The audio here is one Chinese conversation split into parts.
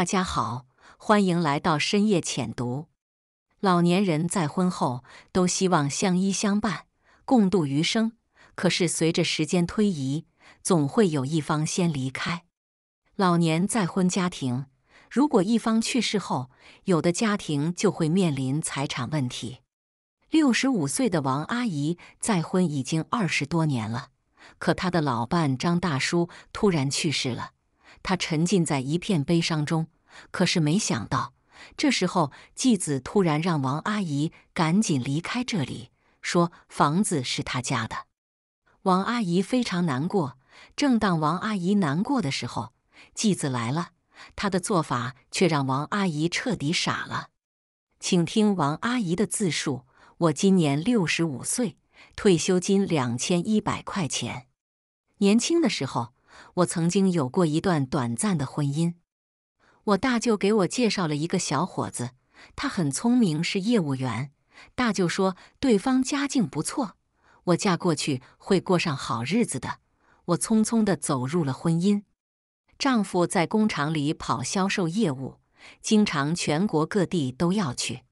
大家好，欢迎来到深夜浅读。老年人再婚后都希望相依相伴，共度余生。可是随着时间推移，总会有一方先离开。老年再婚家庭，如果一方去世后，有的家庭就会面临财产问题。六十五岁的王阿姨再婚已经二十多年了，可她的老伴张大叔突然去世了。他沉浸在一片悲伤中，可是没想到，这时候继子突然让王阿姨赶紧离开这里，说房子是他家的。王阿姨非常难过。正当王阿姨难过的时候，继子来了，他的做法却让王阿姨彻底傻了。请听王阿姨的自述：我今年六十五岁，退休金两千一百块钱。年轻的时候。我曾经有过一段短暂的婚姻，我大舅给我介绍了一个小伙子，他很聪明，是业务员。大舅说对方家境不错，我嫁过去会过上好日子的。我匆匆地走入了婚姻，丈夫在工厂里跑销售业务，经常全国各地都要去，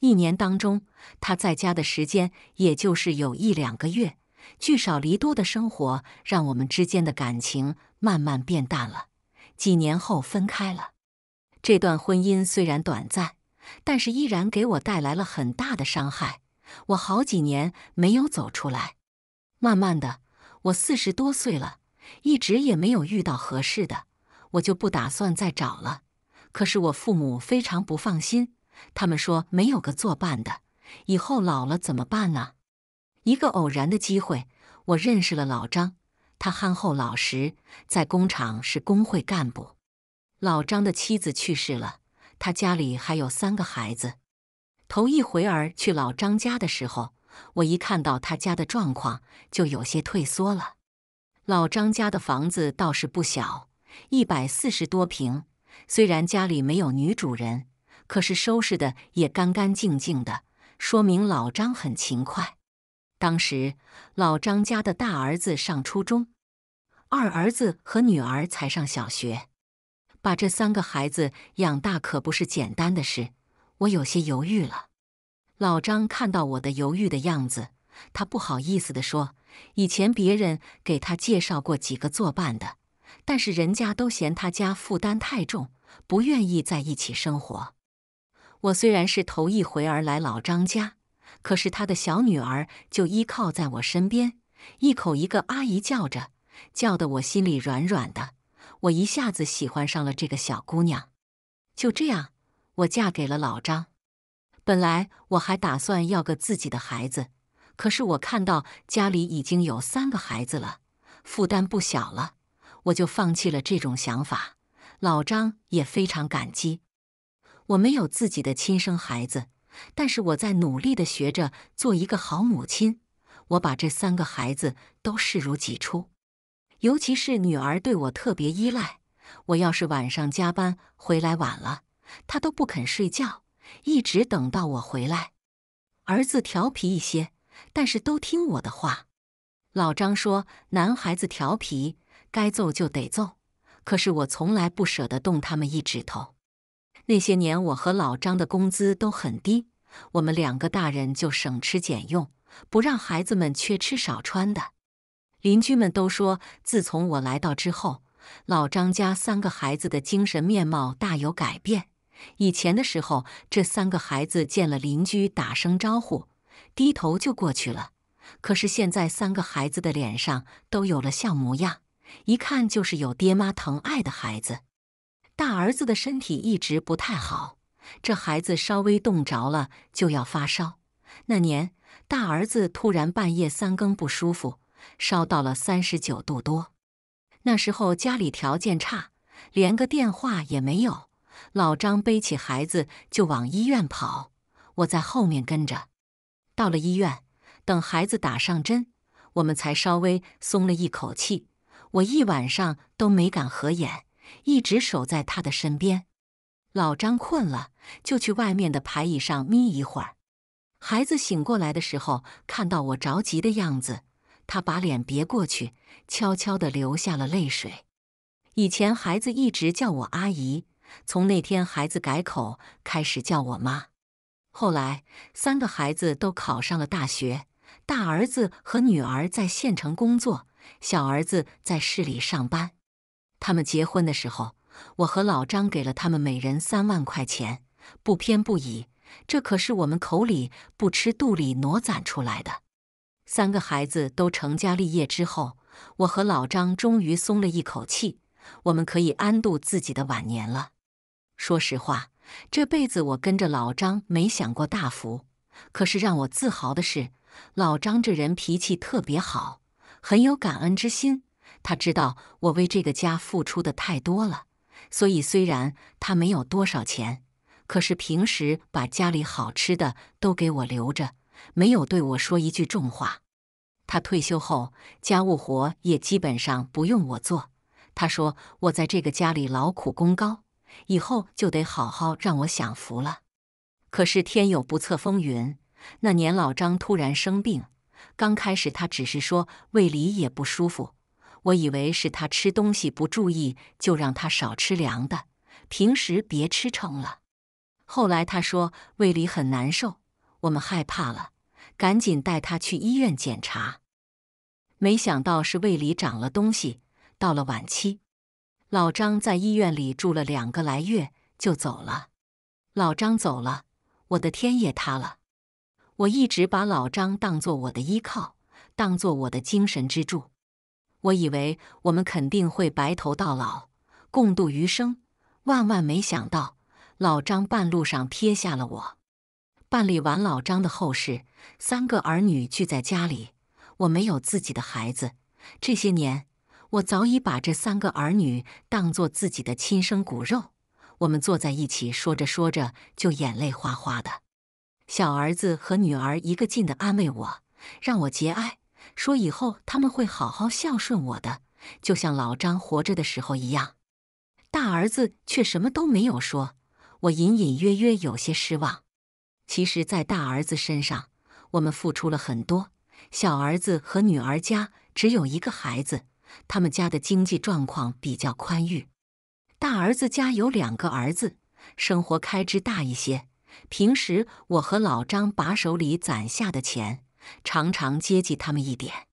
一年当中他在家的时间也就是有一两个月。聚少离多的生活，让我们之间的感情慢慢变淡了。几年后分开了，这段婚姻虽然短暂，但是依然给我带来了很大的伤害。我好几年没有走出来，慢慢的，我四十多岁了，一直也没有遇到合适的，我就不打算再找了。可是我父母非常不放心，他们说没有个作伴的，以后老了怎么办呢？一个偶然的机会，我认识了老张。他憨厚老实，在工厂是工会干部。老张的妻子去世了，他家里还有三个孩子。头一回儿去老张家的时候，我一看到他家的状况，就有些退缩了。老张家的房子倒是不小，一百四十多平。虽然家里没有女主人，可是收拾的也干干净净的，说明老张很勤快。当时，老张家的大儿子上初中，二儿子和女儿才上小学，把这三个孩子养大可不是简单的事。我有些犹豫了。老张看到我的犹豫的样子，他不好意思的说：“以前别人给他介绍过几个做伴的，但是人家都嫌他家负担太重，不愿意在一起生活。”我虽然是头一回儿来老张家。可是他的小女儿就依靠在我身边，一口一个阿姨叫着，叫得我心里软软的。我一下子喜欢上了这个小姑娘。就这样，我嫁给了老张。本来我还打算要个自己的孩子，可是我看到家里已经有三个孩子了，负担不小了，我就放弃了这种想法。老张也非常感激。我没有自己的亲生孩子。但是我在努力的学着做一个好母亲，我把这三个孩子都视如己出，尤其是女儿对我特别依赖，我要是晚上加班回来晚了，她都不肯睡觉，一直等到我回来。儿子调皮一些，但是都听我的话。老张说男孩子调皮，该揍就得揍，可是我从来不舍得动他们一指头。那些年，我和老张的工资都很低，我们两个大人就省吃俭用，不让孩子们缺吃少穿的。邻居们都说，自从我来到之后，老张家三个孩子的精神面貌大有改变。以前的时候，这三个孩子见了邻居打声招呼，低头就过去了。可是现在，三个孩子的脸上都有了笑模样，一看就是有爹妈疼爱的孩子。大儿子的身体一直不太好，这孩子稍微冻着了就要发烧。那年，大儿子突然半夜三更不舒服，烧到了三十九度多。那时候家里条件差，连个电话也没有。老张背起孩子就往医院跑，我在后面跟着。到了医院，等孩子打上针，我们才稍微松了一口气。我一晚上都没敢合眼。一直守在他的身边。老张困了，就去外面的排椅上眯一会儿。孩子醒过来的时候，看到我着急的样子，他把脸别过去，悄悄地流下了泪水。以前孩子一直叫我阿姨，从那天孩子改口开始叫我妈。后来三个孩子都考上了大学，大儿子和女儿在县城工作，小儿子在市里上班。他们结婚的时候，我和老张给了他们每人三万块钱，不偏不倚。这可是我们口里不吃、肚里挪攒出来的。三个孩子都成家立业之后，我和老张终于松了一口气，我们可以安度自己的晚年了。说实话，这辈子我跟着老张没享过大福，可是让我自豪的是，老张这人脾气特别好，很有感恩之心。他知道我为这个家付出的太多了，所以虽然他没有多少钱，可是平时把家里好吃的都给我留着，没有对我说一句重话。他退休后，家务活也基本上不用我做。他说我在这个家里劳苦功高，以后就得好好让我享福了。可是天有不测风云，那年老张突然生病，刚开始他只是说胃里也不舒服。我以为是他吃东西不注意，就让他少吃凉的，平时别吃撑了。后来他说胃里很难受，我们害怕了，赶紧带他去医院检查。没想到是胃里长了东西，到了晚期。老张在医院里住了两个来月就走了。老张走了，我的天也塌了。我一直把老张当作我的依靠，当作我的精神支柱。我以为我们肯定会白头到老，共度余生。万万没想到，老张半路上撇下了我。办理完老张的后事，三个儿女聚在家里。我没有自己的孩子，这些年我早已把这三个儿女当做自己的亲生骨肉。我们坐在一起，说着说着就眼泪哗哗的。小儿子和女儿一个劲的安慰我，让我节哀。说以后他们会好好孝顺我的，就像老张活着的时候一样。大儿子却什么都没有说，我隐隐约约有些失望。其实，在大儿子身上，我们付出了很多。小儿子和女儿家只有一个孩子，他们家的经济状况比较宽裕。大儿子家有两个儿子，生活开支大一些。平时我和老张把手里攒下的钱。常常接济他们一点。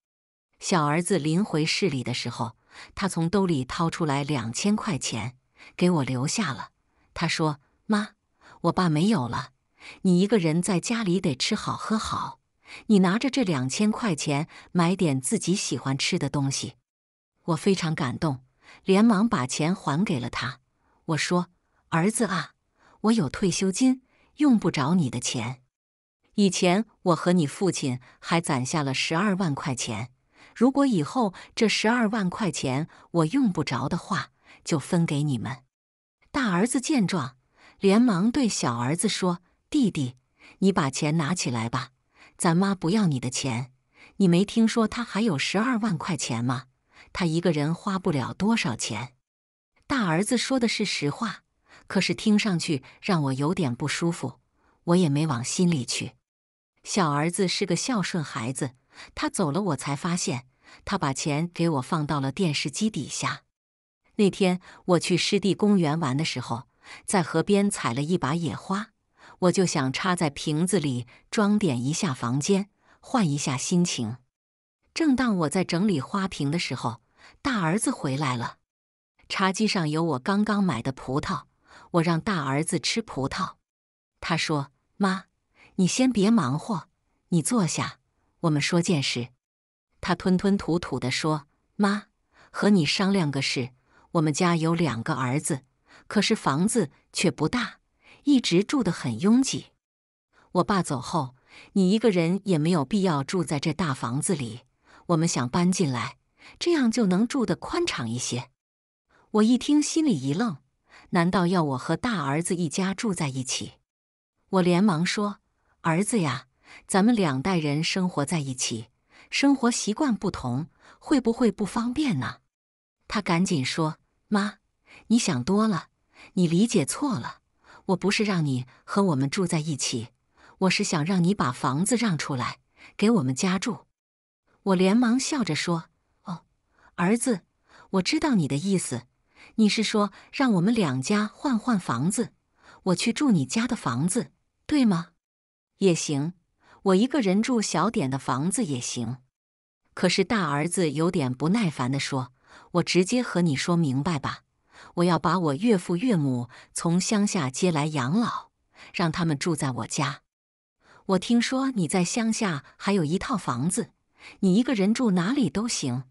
小儿子临回市里的时候，他从兜里掏出来两千块钱给我留下了。他说：“妈，我爸没有了，你一个人在家里得吃好喝好，你拿着这两千块钱买点自己喜欢吃的东西。”我非常感动，连忙把钱还给了他。我说：“儿子啊，我有退休金，用不着你的钱。”以前我和你父亲还攒下了十二万块钱，如果以后这十二万块钱我用不着的话，就分给你们。大儿子见状，连忙对小儿子说：“弟弟，你把钱拿起来吧，咱妈不要你的钱。你没听说他还有十二万块钱吗？他一个人花不了多少钱。”大儿子说的是实话，可是听上去让我有点不舒服，我也没往心里去。小儿子是个孝顺孩子，他走了，我才发现他把钱给我放到了电视机底下。那天我去湿地公园玩的时候，在河边采了一把野花，我就想插在瓶子里装点一下房间，换一下心情。正当我在整理花瓶的时候，大儿子回来了。茶几上有我刚刚买的葡萄，我让大儿子吃葡萄。他说：“妈。”你先别忙活，你坐下，我们说件事。他吞吞吐吐地说：“妈，和你商量个事。我们家有两个儿子，可是房子却不大，一直住得很拥挤。我爸走后，你一个人也没有必要住在这大房子里。我们想搬进来，这样就能住得宽敞一些。”我一听，心里一愣：“难道要我和大儿子一家住在一起？”我连忙说。儿子呀，咱们两代人生活在一起，生活习惯不同，会不会不方便呢？他赶紧说：“妈，你想多了，你理解错了。我不是让你和我们住在一起，我是想让你把房子让出来给我们家住。”我连忙笑着说：“哦，儿子，我知道你的意思，你是说让我们两家换换房子，我去住你家的房子，对吗？”也行，我一个人住小点的房子也行。可是大儿子有点不耐烦的说：“我直接和你说明白吧，我要把我岳父岳母从乡下接来养老，让他们住在我家。我听说你在乡下还有一套房子，你一个人住哪里都行，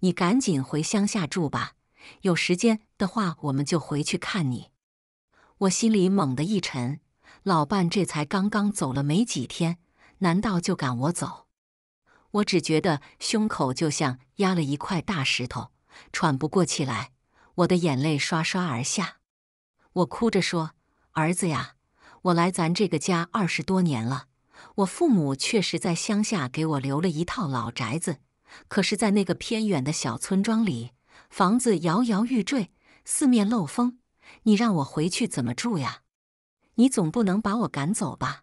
你赶紧回乡下住吧。有时间的话，我们就回去看你。”我心里猛地一沉。老伴这才刚刚走了没几天，难道就赶我走？我只觉得胸口就像压了一块大石头，喘不过气来。我的眼泪刷刷而下，我哭着说：“儿子呀，我来咱这个家二十多年了，我父母确实在乡下给我留了一套老宅子，可是，在那个偏远的小村庄里，房子摇摇欲坠，四面漏风，你让我回去怎么住呀？”你总不能把我赶走吧？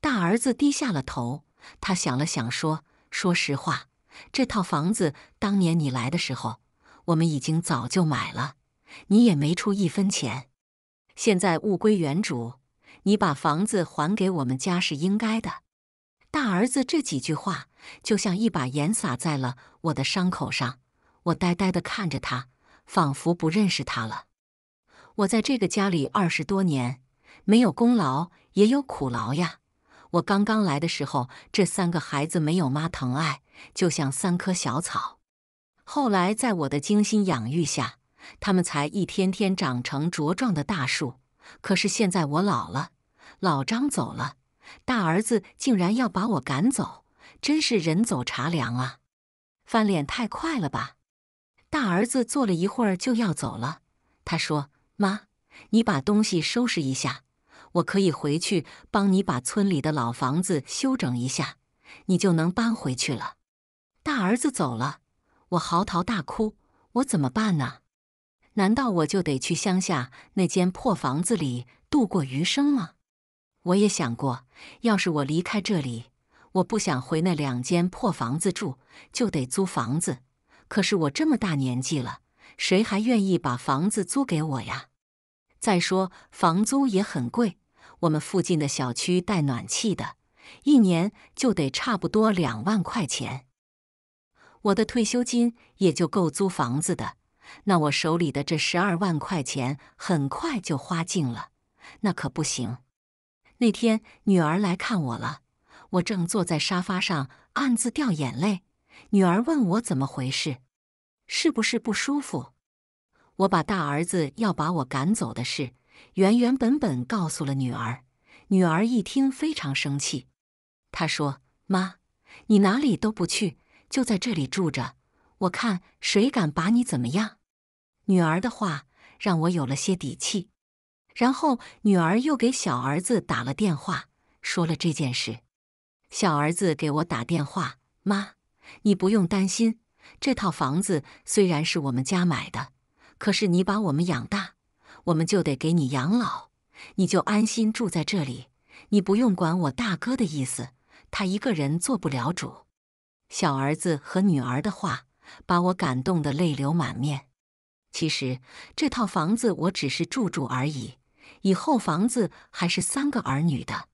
大儿子低下了头，他想了想说：“说实话，这套房子当年你来的时候，我们已经早就买了，你也没出一分钱。现在物归原主，你把房子还给我们家是应该的。”大儿子这几句话就像一把盐撒在了我的伤口上，我呆呆的看着他，仿佛不认识他了。我在这个家里二十多年。没有功劳也有苦劳呀！我刚刚来的时候，这三个孩子没有妈疼爱，就像三棵小草。后来在我的精心养育下，他们才一天天长成茁壮的大树。可是现在我老了，老张走了，大儿子竟然要把我赶走，真是人走茶凉啊！翻脸太快了吧？大儿子坐了一会儿就要走了，他说：“妈，你把东西收拾一下。”我可以回去帮你把村里的老房子修整一下，你就能搬回去了。大儿子走了，我嚎啕大哭，我怎么办呢？难道我就得去乡下那间破房子里度过余生吗？我也想过，要是我离开这里，我不想回那两间破房子住，就得租房子。可是我这么大年纪了，谁还愿意把房子租给我呀？再说房租也很贵。我们附近的小区带暖气的，一年就得差不多两万块钱。我的退休金也就够租房子的，那我手里的这十二万块钱很快就花尽了，那可不行。那天女儿来看我了，我正坐在沙发上暗自掉眼泪。女儿问我怎么回事，是不是不舒服？我把大儿子要把我赶走的事。原原本本告诉了女儿，女儿一听非常生气，她说：“妈，你哪里都不去，就在这里住着，我看谁敢把你怎么样。”女儿的话让我有了些底气。然后女儿又给小儿子打了电话，说了这件事。小儿子给我打电话：“妈，你不用担心，这套房子虽然是我们家买的，可是你把我们养大。”我们就得给你养老，你就安心住在这里，你不用管我大哥的意思，他一个人做不了主。小儿子和女儿的话，把我感动的泪流满面。其实这套房子我只是住住而已，以后房子还是三个儿女的。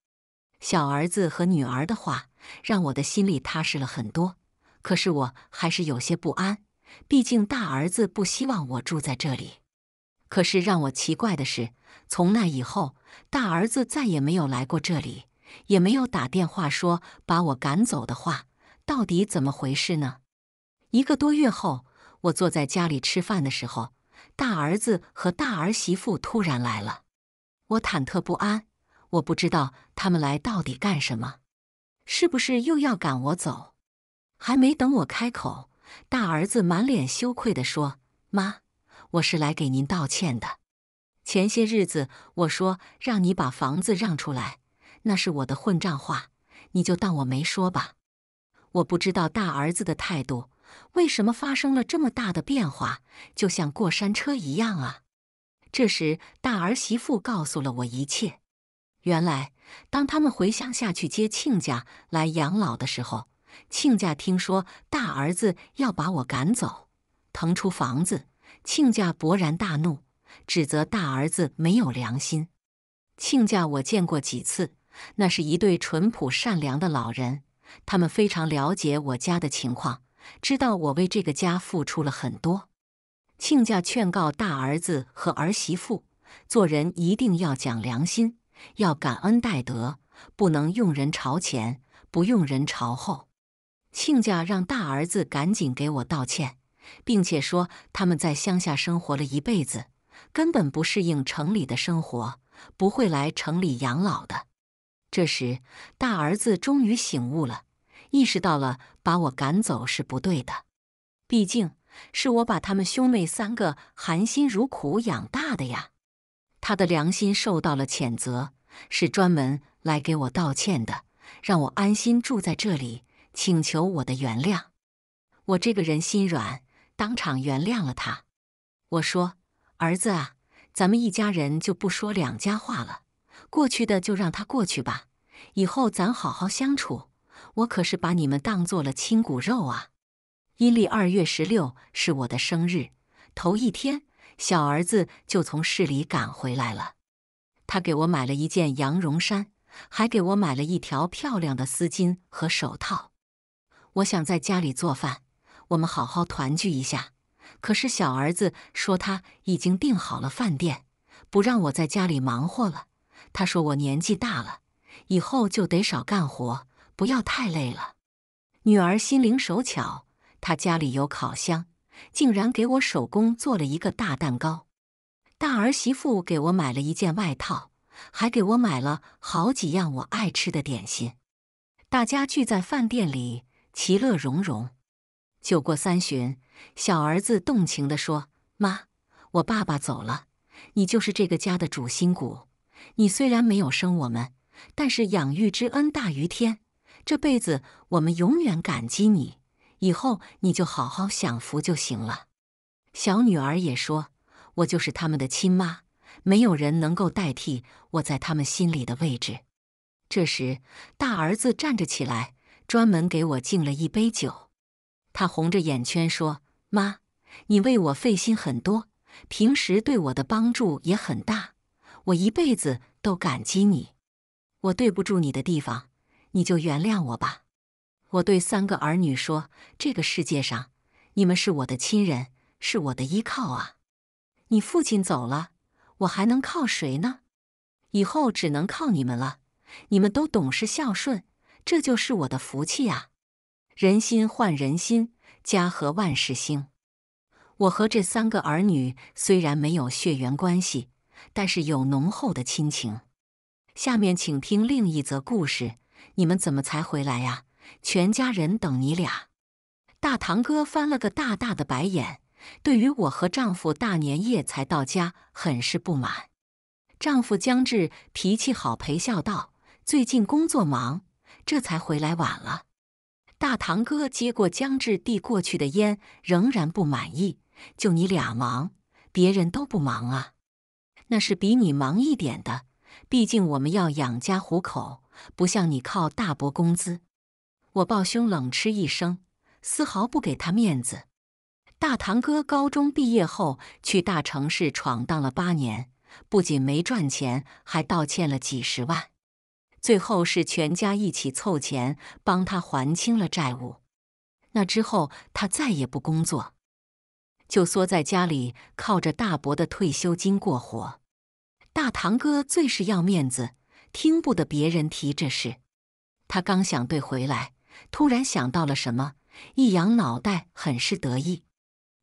小儿子和女儿的话，让我的心里踏实了很多。可是我还是有些不安，毕竟大儿子不希望我住在这里。可是让我奇怪的是，从那以后，大儿子再也没有来过这里，也没有打电话说把我赶走的话。到底怎么回事呢？一个多月后，我坐在家里吃饭的时候，大儿子和大儿媳妇突然来了。我忐忑不安，我不知道他们来到底干什么，是不是又要赶我走？还没等我开口，大儿子满脸羞愧的说：“妈。”我是来给您道歉的。前些日子我说让你把房子让出来，那是我的混账话，你就当我没说吧。我不知道大儿子的态度为什么发生了这么大的变化，就像过山车一样啊。这时，大儿媳妇告诉了我一切。原来，当他们回乡下去接亲家来养老的时候，亲家听说大儿子要把我赶走，腾出房子。亲家勃然大怒，指责大儿子没有良心。亲家，我见过几次，那是一对淳朴善良的老人，他们非常了解我家的情况，知道我为这个家付出了很多。亲家劝告大儿子和儿媳妇，做人一定要讲良心，要感恩戴德，不能用人朝前，不用人朝后。亲家让大儿子赶紧给我道歉。并且说他们在乡下生活了一辈子，根本不适应城里的生活，不会来城里养老的。这时，大儿子终于醒悟了，意识到了把我赶走是不对的，毕竟是我把他们兄妹三个含辛茹苦养大的呀。他的良心受到了谴责，是专门来给我道歉的，让我安心住在这里，请求我的原谅。我这个人心软。当场原谅了他。我说：“儿子啊，咱们一家人就不说两家话了，过去的就让他过去吧。以后咱好好相处。我可是把你们当做了亲骨肉啊。”阴历二月十六是我的生日，头一天，小儿子就从市里赶回来了。他给我买了一件羊绒衫，还给我买了一条漂亮的丝巾和手套。我想在家里做饭。我们好好团聚一下。可是小儿子说他已经订好了饭店，不让我在家里忙活了。他说我年纪大了，以后就得少干活，不要太累了。女儿心灵手巧，她家里有烤箱，竟然给我手工做了一个大蛋糕。大儿媳妇给我买了一件外套，还给我买了好几样我爱吃的点心。大家聚在饭店里，其乐融融。酒过三巡，小儿子动情地说：“妈，我爸爸走了，你就是这个家的主心骨。你虽然没有生我们，但是养育之恩大于天，这辈子我们永远感激你。以后你就好好享福就行了。”小女儿也说：“我就是他们的亲妈，没有人能够代替我在他们心里的位置。”这时，大儿子站着起来，专门给我敬了一杯酒。他红着眼圈说：“妈，你为我费心很多，平时对我的帮助也很大，我一辈子都感激你。我对不住你的地方，你就原谅我吧。”我对三个儿女说：“这个世界上，你们是我的亲人，是我的依靠啊。你父亲走了，我还能靠谁呢？以后只能靠你们了。你们都懂事孝顺，这就是我的福气啊。”人心换人心，家和万事兴。我和这三个儿女虽然没有血缘关系，但是有浓厚的亲情。下面请听另一则故事。你们怎么才回来呀？全家人等你俩。大堂哥翻了个大大的白眼，对于我和丈夫大年夜才到家很是不满。丈夫江志脾气好，陪笑道：“最近工作忙，这才回来晚了。”大堂哥接过江志递过去的烟，仍然不满意。就你俩忙，别人都不忙啊。那是比你忙一点的，毕竟我们要养家糊口，不像你靠大伯工资。我抱胸冷嗤一声，丝毫不给他面子。大堂哥高中毕业后去大城市闯荡了八年，不仅没赚钱，还倒欠了几十万。最后是全家一起凑钱帮他还清了债务。那之后他再也不工作，就缩在家里靠着大伯的退休金过活。大堂哥最是要面子，听不得别人提这事。他刚想对回来，突然想到了什么，一扬脑袋，很是得意：“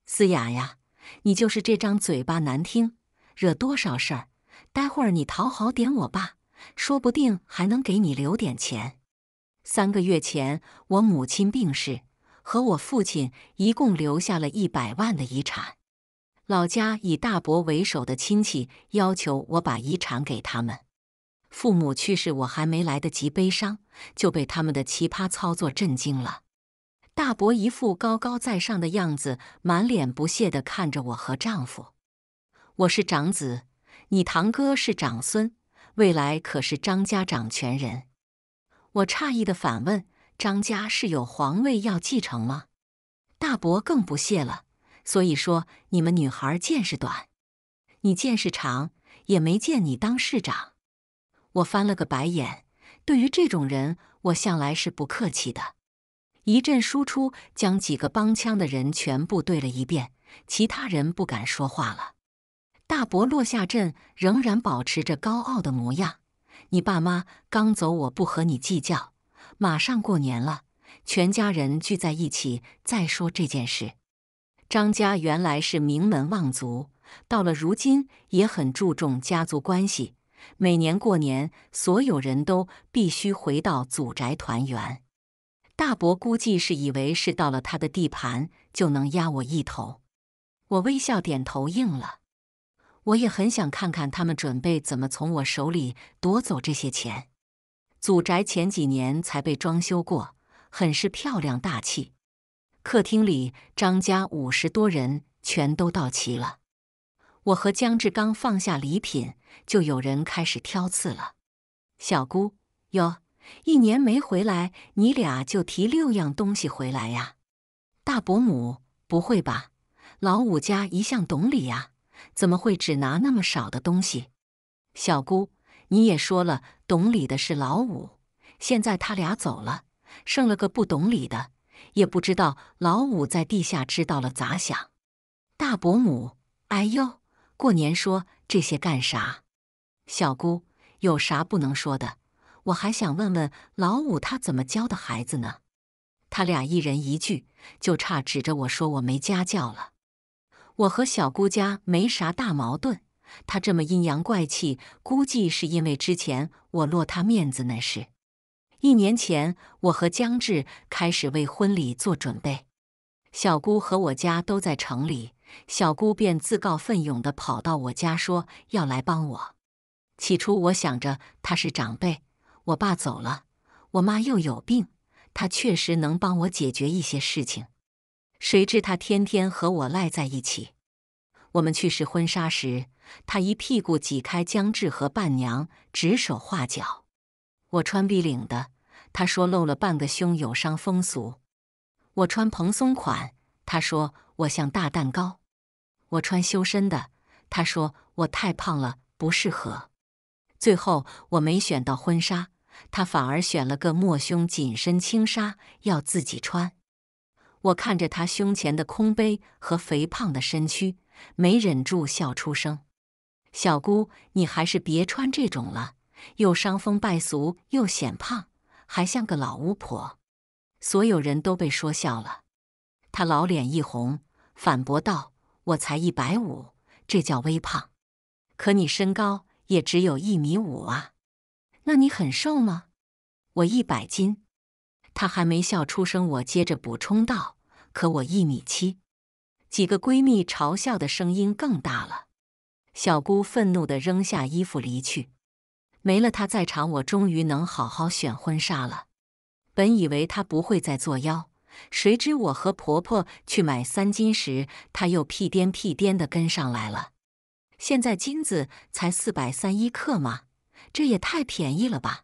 思雅呀，你就是这张嘴巴难听，惹多少事儿。待会儿你讨好点我爸。”说不定还能给你留点钱。三个月前，我母亲病逝，和我父亲一共留下了一百万的遗产。老家以大伯为首的亲戚要求我把遗产给他们。父母去世，我还没来得及悲伤，就被他们的奇葩操作震惊了。大伯一副高高在上的样子，满脸不屑地看着我和丈夫。我是长子，你堂哥是长孙。未来可是张家掌权人，我诧异的反问：“张家是有皇位要继承吗？”大伯更不屑了，所以说你们女孩见识短，你见识长也没见你当市长。我翻了个白眼，对于这种人，我向来是不客气的。一阵输出，将几个帮腔的人全部对了一遍，其他人不敢说话了。大伯落下阵，仍然保持着高傲的模样。你爸妈刚走，我不和你计较。马上过年了，全家人聚在一起再说这件事。张家原来是名门望族，到了如今也很注重家族关系。每年过年，所有人都必须回到祖宅团圆。大伯估计是以为是到了他的地盘就能压我一头。我微笑点头应了。我也很想看看他们准备怎么从我手里夺走这些钱。祖宅前几年才被装修过，很是漂亮大气。客厅里，张家五十多人全都到齐了。我和姜志刚放下礼品，就有人开始挑刺了。小姑哟，一年没回来，你俩就提六样东西回来呀？大伯母，不会吧？老五家一向懂礼呀。怎么会只拿那么少的东西？小姑，你也说了，懂礼的是老五。现在他俩走了，剩了个不懂礼的，也不知道老五在地下知道了咋想。大伯母，哎呦，过年说这些干啥？小姑，有啥不能说的？我还想问问老五他怎么教的孩子呢？他俩一人一句，就差指着我说我没家教了。我和小姑家没啥大矛盾，她这么阴阳怪气，估计是因为之前我落她面子那事。一年前，我和江志开始为婚礼做准备，小姑和我家都在城里，小姑便自告奋勇的跑到我家说要来帮我。起初我想着她是长辈，我爸走了，我妈又有病，她确实能帮我解决一些事情。谁知他天天和我赖在一起。我们去试婚纱时，他一屁股挤开江志和伴娘，指手画脚。我穿 V 领的，他说露了半个胸，有伤风俗。我穿蓬松款，他说我像大蛋糕。我穿修身的，他说我太胖了，不适合。最后我没选到婚纱，他反而选了个抹胸紧身轻纱，要自己穿。我看着他胸前的空杯和肥胖的身躯，没忍住笑出声。小姑，你还是别穿这种了，又伤风败俗，又显胖，还像个老巫婆。所有人都被说笑了。他老脸一红，反驳道：“我才一百五，这叫微胖。可你身高也只有一米五啊，那你很瘦吗？我一百斤。”她还没笑出声，我接着补充道：“可我一米七，几个闺蜜嘲笑的声音更大了。”小姑愤怒的扔下衣服离去。没了她在场，我终于能好好选婚纱了。本以为她不会再作妖，谁知我和婆婆去买三金时，她又屁颠屁颠的跟上来了。现在金子才四百三一克吗？这也太便宜了吧！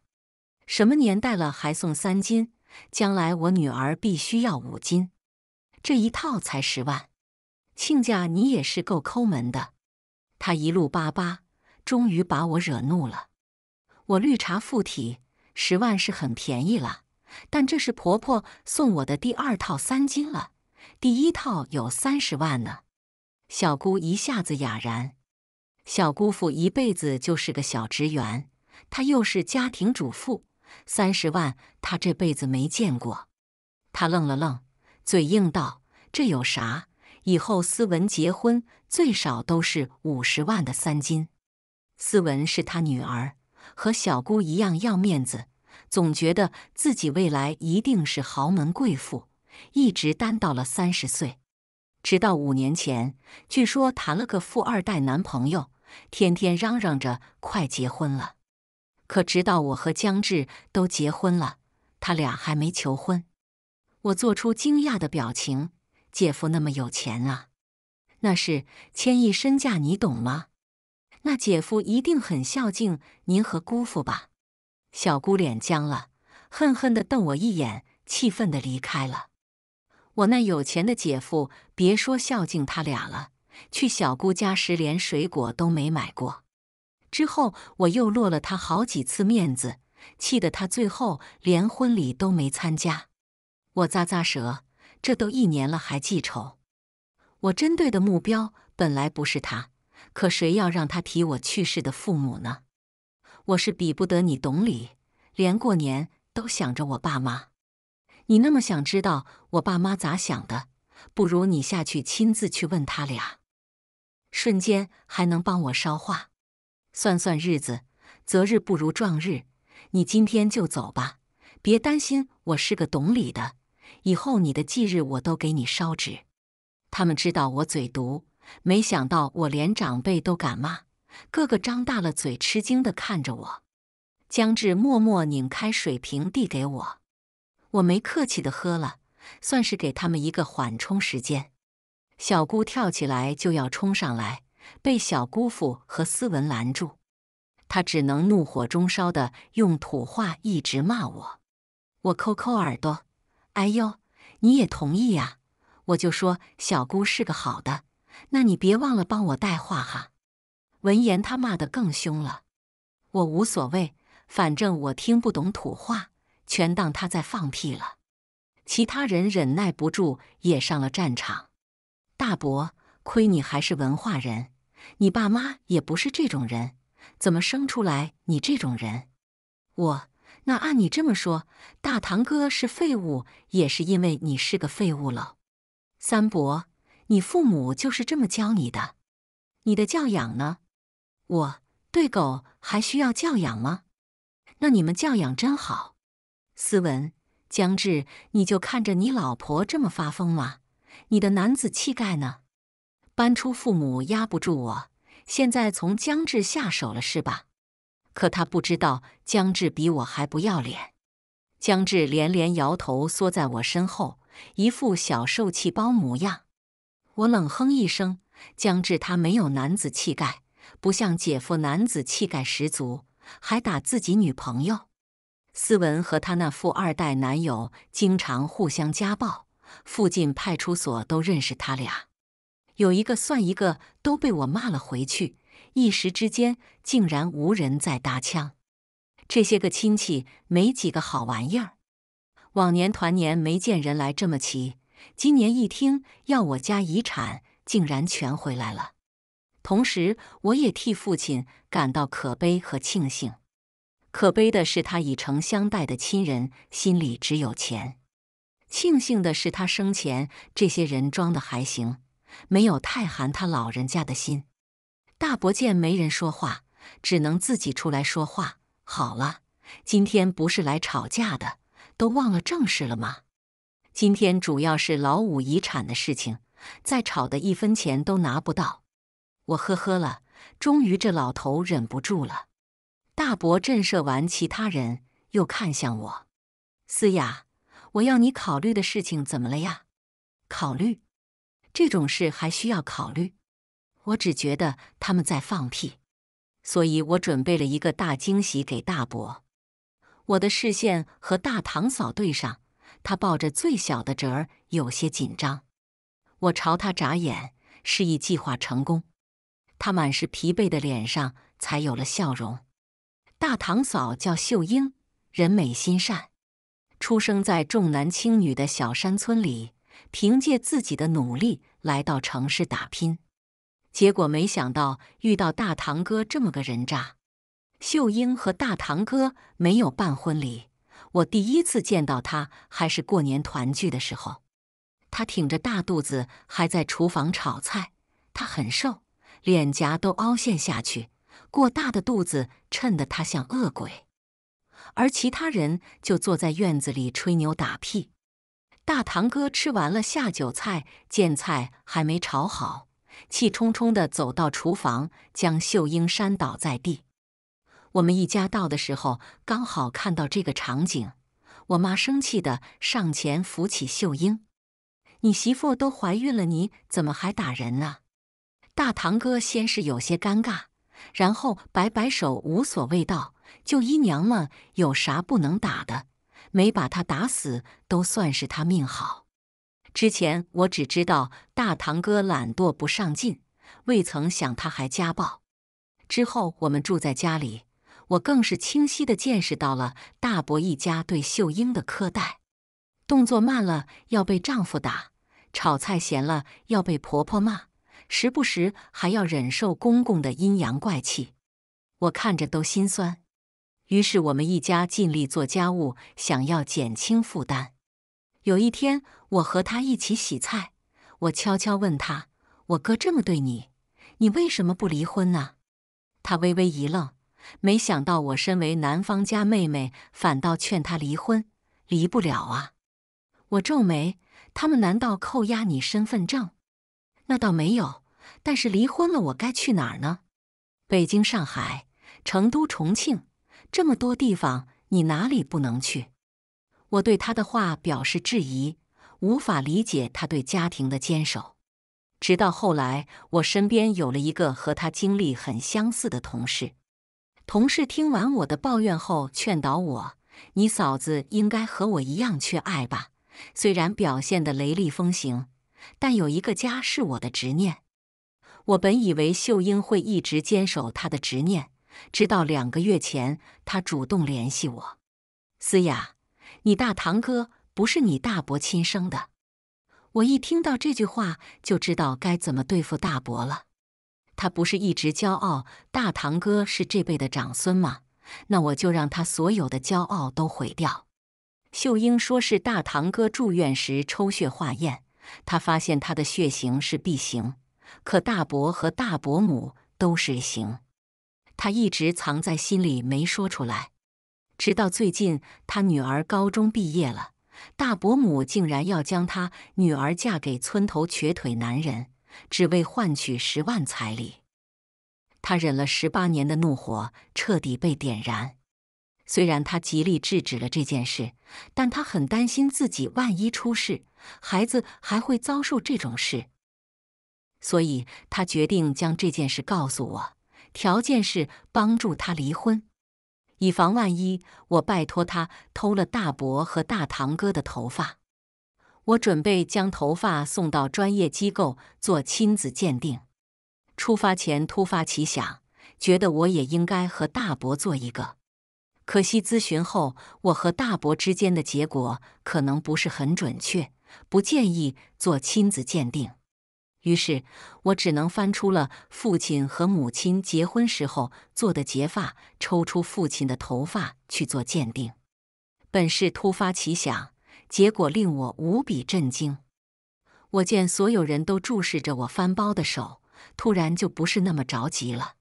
什么年代了还送三金？将来我女儿必须要五金，这一套才十万。亲家，你也是够抠门的。他一路巴巴，终于把我惹怒了。我绿茶附体，十万是很便宜了，但这是婆婆送我的第二套三金了，第一套有三十万呢。小姑一下子哑然。小姑父一辈子就是个小职员，他又是家庭主妇。三十万，他这辈子没见过。他愣了愣，嘴硬道：“这有啥？以后思文结婚，最少都是五十万的三金。思文是他女儿，和小姑一样要面子，总觉得自己未来一定是豪门贵妇，一直单到了三十岁。直到五年前，据说谈了个富二代男朋友，天天嚷嚷着快结婚了。”可直到我和江志都结婚了，他俩还没求婚。我做出惊讶的表情：“姐夫那么有钱啊？那是千亿身价，你懂吗？”那姐夫一定很孝敬您和姑父吧？小姑脸僵了，恨恨地瞪我一眼，气愤地离开了。我那有钱的姐夫，别说孝敬他俩了，去小姑家时连水果都没买过。之后我又落了他好几次面子，气得他最后连婚礼都没参加。我咂咂舌，这都一年了还记仇。我针对的目标本来不是他，可谁要让他提我去世的父母呢？我是比不得你懂礼，连过年都想着我爸妈。你那么想知道我爸妈咋想的，不如你下去亲自去问他俩，瞬间还能帮我捎话。算算日子，择日不如撞日。你今天就走吧，别担心，我是个懂礼的。以后你的忌日，我都给你烧纸。他们知道我嘴毒，没想到我连长辈都敢骂，个个张大了嘴，吃惊地看着我。江志默默拧开水瓶递给我，我没客气地喝了，算是给他们一个缓冲时间。小姑跳起来就要冲上来。被小姑父和斯文拦住，他只能怒火中烧的用土话一直骂我。我抠抠耳朵，哎呦，你也同意呀？我就说小姑是个好的，那你别忘了帮我带话哈。闻言，他骂得更凶了。我无所谓，反正我听不懂土话，全当他在放屁了。其他人忍耐不住，也上了战场。大伯。亏你还是文化人，你爸妈也不是这种人，怎么生出来你这种人？我那按你这么说，大堂哥是废物，也是因为你是个废物了。三伯，你父母就是这么教你的，你的教养呢？我对狗还需要教养吗？那你们教养真好，斯文。江志，你就看着你老婆这么发疯吗？你的男子气概呢？搬出父母压不住我，现在从江志下手了是吧？可他不知道江志比我还不要脸。江志连连摇头，缩在我身后，一副小受气包模样。我冷哼一声：“江志他没有男子气概，不像姐夫男子气概十足，还打自己女朋友。”思文和他那富二代男友经常互相家暴，附近派出所都认识他俩。有一个算一个，都被我骂了回去。一时之间，竟然无人再搭腔。这些个亲戚没几个好玩意儿。往年团年没见人来这么齐，今年一听要我家遗产，竟然全回来了。同时，我也替父亲感到可悲和庆幸。可悲的是，他以诚相待的亲人心里只有钱；庆幸的是，他生前这些人装的还行。没有太寒他老人家的心。大伯见没人说话，只能自己出来说话。好了，今天不是来吵架的，都忘了正事了吗？今天主要是老五遗产的事情，再吵的一分钱都拿不到。我呵呵了，终于这老头忍不住了。大伯震慑完其他人，又看向我。思雅，我要你考虑的事情怎么了呀？考虑。这种事还需要考虑，我只觉得他们在放屁，所以我准备了一个大惊喜给大伯。我的视线和大堂嫂对上，她抱着最小的侄儿，有些紧张。我朝他眨眼，示意计划成功。他满是疲惫的脸上才有了笑容。大堂嫂叫秀英，人美心善，出生在重男轻女的小山村里。凭借自己的努力来到城市打拼，结果没想到遇到大堂哥这么个人渣。秀英和大堂哥没有办婚礼，我第一次见到他还是过年团聚的时候，他挺着大肚子还在厨房炒菜。他很瘦，脸颊都凹陷下去，过大的肚子衬得他像恶鬼，而其他人就坐在院子里吹牛打屁。大堂哥吃完了下酒菜，见菜还没炒好，气冲冲地走到厨房，将秀英扇倒在地。我们一家到的时候，刚好看到这个场景。我妈生气地上前扶起秀英：“你媳妇都怀孕了，你怎么还打人啊？”大堂哥先是有些尴尬，然后摆摆手，无所谓道：“就姨娘嘛，有啥不能打的？”没把他打死都算是他命好。之前我只知道大堂哥懒惰不上进，未曾想他还家暴。之后我们住在家里，我更是清晰的见识到了大伯一家对秀英的苛待：动作慢了要被丈夫打，炒菜咸了要被婆婆骂，时不时还要忍受公公的阴阳怪气，我看着都心酸。于是我们一家尽力做家务，想要减轻负担。有一天，我和他一起洗菜，我悄悄问他：“我哥这么对你，你为什么不离婚呢？”他微微一愣，没想到我身为男方家妹妹，反倒劝他离婚，离不了啊！我皱眉：“他们难道扣押你身份证？”“那倒没有，但是离婚了，我该去哪儿呢？北京、上海、成都、重庆。”这么多地方，你哪里不能去？我对他的话表示质疑，无法理解他对家庭的坚守。直到后来，我身边有了一个和他经历很相似的同事。同事听完我的抱怨后，劝导我：“你嫂子应该和我一样缺爱吧？虽然表现得雷厉风行，但有一个家是我的执念。”我本以为秀英会一直坚守她的执念。直到两个月前，他主动联系我。思雅，你大堂哥不是你大伯亲生的。我一听到这句话，就知道该怎么对付大伯了。他不是一直骄傲大堂哥是这辈的长孙吗？那我就让他所有的骄傲都毁掉。秀英说是大堂哥住院时抽血化验，他发现他的血型是 B 型，可大伯和大伯母都是型。他一直藏在心里没说出来，直到最近，他女儿高中毕业了，大伯母竟然要将他女儿嫁给村头瘸腿男人，只为换取十万彩礼。他忍了十八年的怒火彻底被点燃。虽然他极力制止了这件事，但他很担心自己万一出事，孩子还会遭受这种事，所以他决定将这件事告诉我。条件是帮助他离婚，以防万一。我拜托他偷了大伯和大堂哥的头发，我准备将头发送到专业机构做亲子鉴定。出发前突发奇想，觉得我也应该和大伯做一个。可惜咨询后，我和大伯之间的结果可能不是很准确，不建议做亲子鉴定。于是我只能翻出了父亲和母亲结婚时候做的结发，抽出父亲的头发去做鉴定。本是突发奇想，结果令我无比震惊。我见所有人都注视着我翻包的手，突然就不是那么着急了。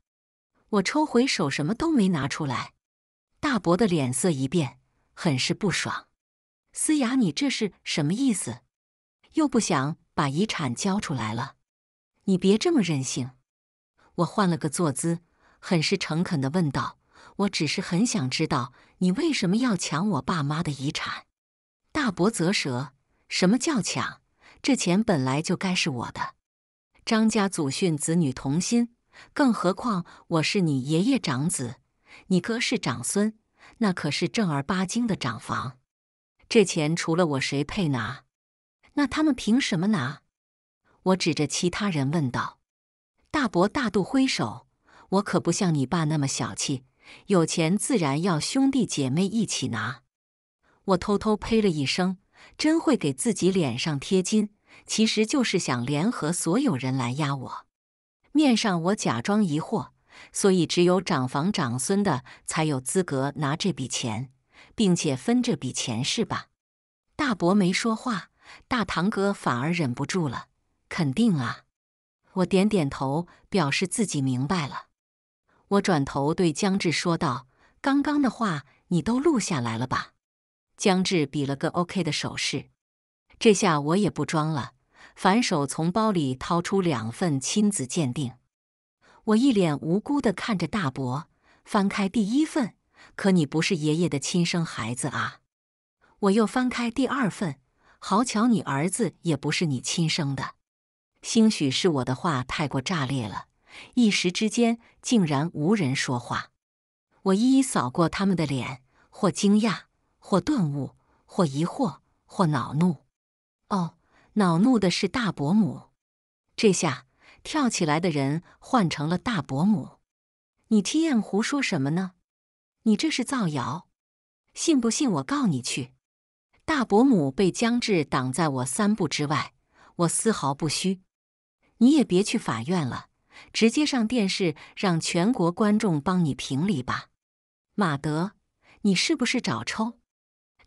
我抽回手，什么都没拿出来。大伯的脸色一变，很是不爽。思雅，你这是什么意思？又不想。把遗产交出来了，你别这么任性！我换了个坐姿，很是诚恳的问道：“我只是很想知道，你为什么要抢我爸妈的遗产？”大伯则舌：“什么叫抢？这钱本来就该是我的。张家祖训，子女同心，更何况我是你爷爷长子，你哥是长孙，那可是正儿八经的长房。这钱除了我，谁配拿？”那他们凭什么拿？我指着其他人问道。大伯大度挥手，我可不像你爸那么小气，有钱自然要兄弟姐妹一起拿。我偷偷呸了一声，真会给自己脸上贴金，其实就是想联合所有人来压我。面上我假装疑惑，所以只有长房长孙的才有资格拿这笔钱，并且分这笔钱是吧？大伯没说话。大堂哥反而忍不住了，肯定啊！我点点头，表示自己明白了。我转头对江志说道：“刚刚的话你都录下来了吧？”江志比了个 OK 的手势。这下我也不装了，反手从包里掏出两份亲子鉴定。我一脸无辜的看着大伯，翻开第一份：“可你不是爷爷的亲生孩子啊！”我又翻开第二份。好巧，你儿子也不是你亲生的。兴许是我的话太过炸裂了，一时之间竟然无人说话。我一一扫过他们的脸，或惊讶，或顿悟，或疑惑，或恼怒。哦，恼怒的是大伯母。这下跳起来的人换成了大伯母。你替燕胡说什么呢？你这是造谣！信不信我告你去？大伯母被江志挡在我三步之外，我丝毫不虚。你也别去法院了，直接上电视，让全国观众帮你评理吧。马德，你是不是找抽？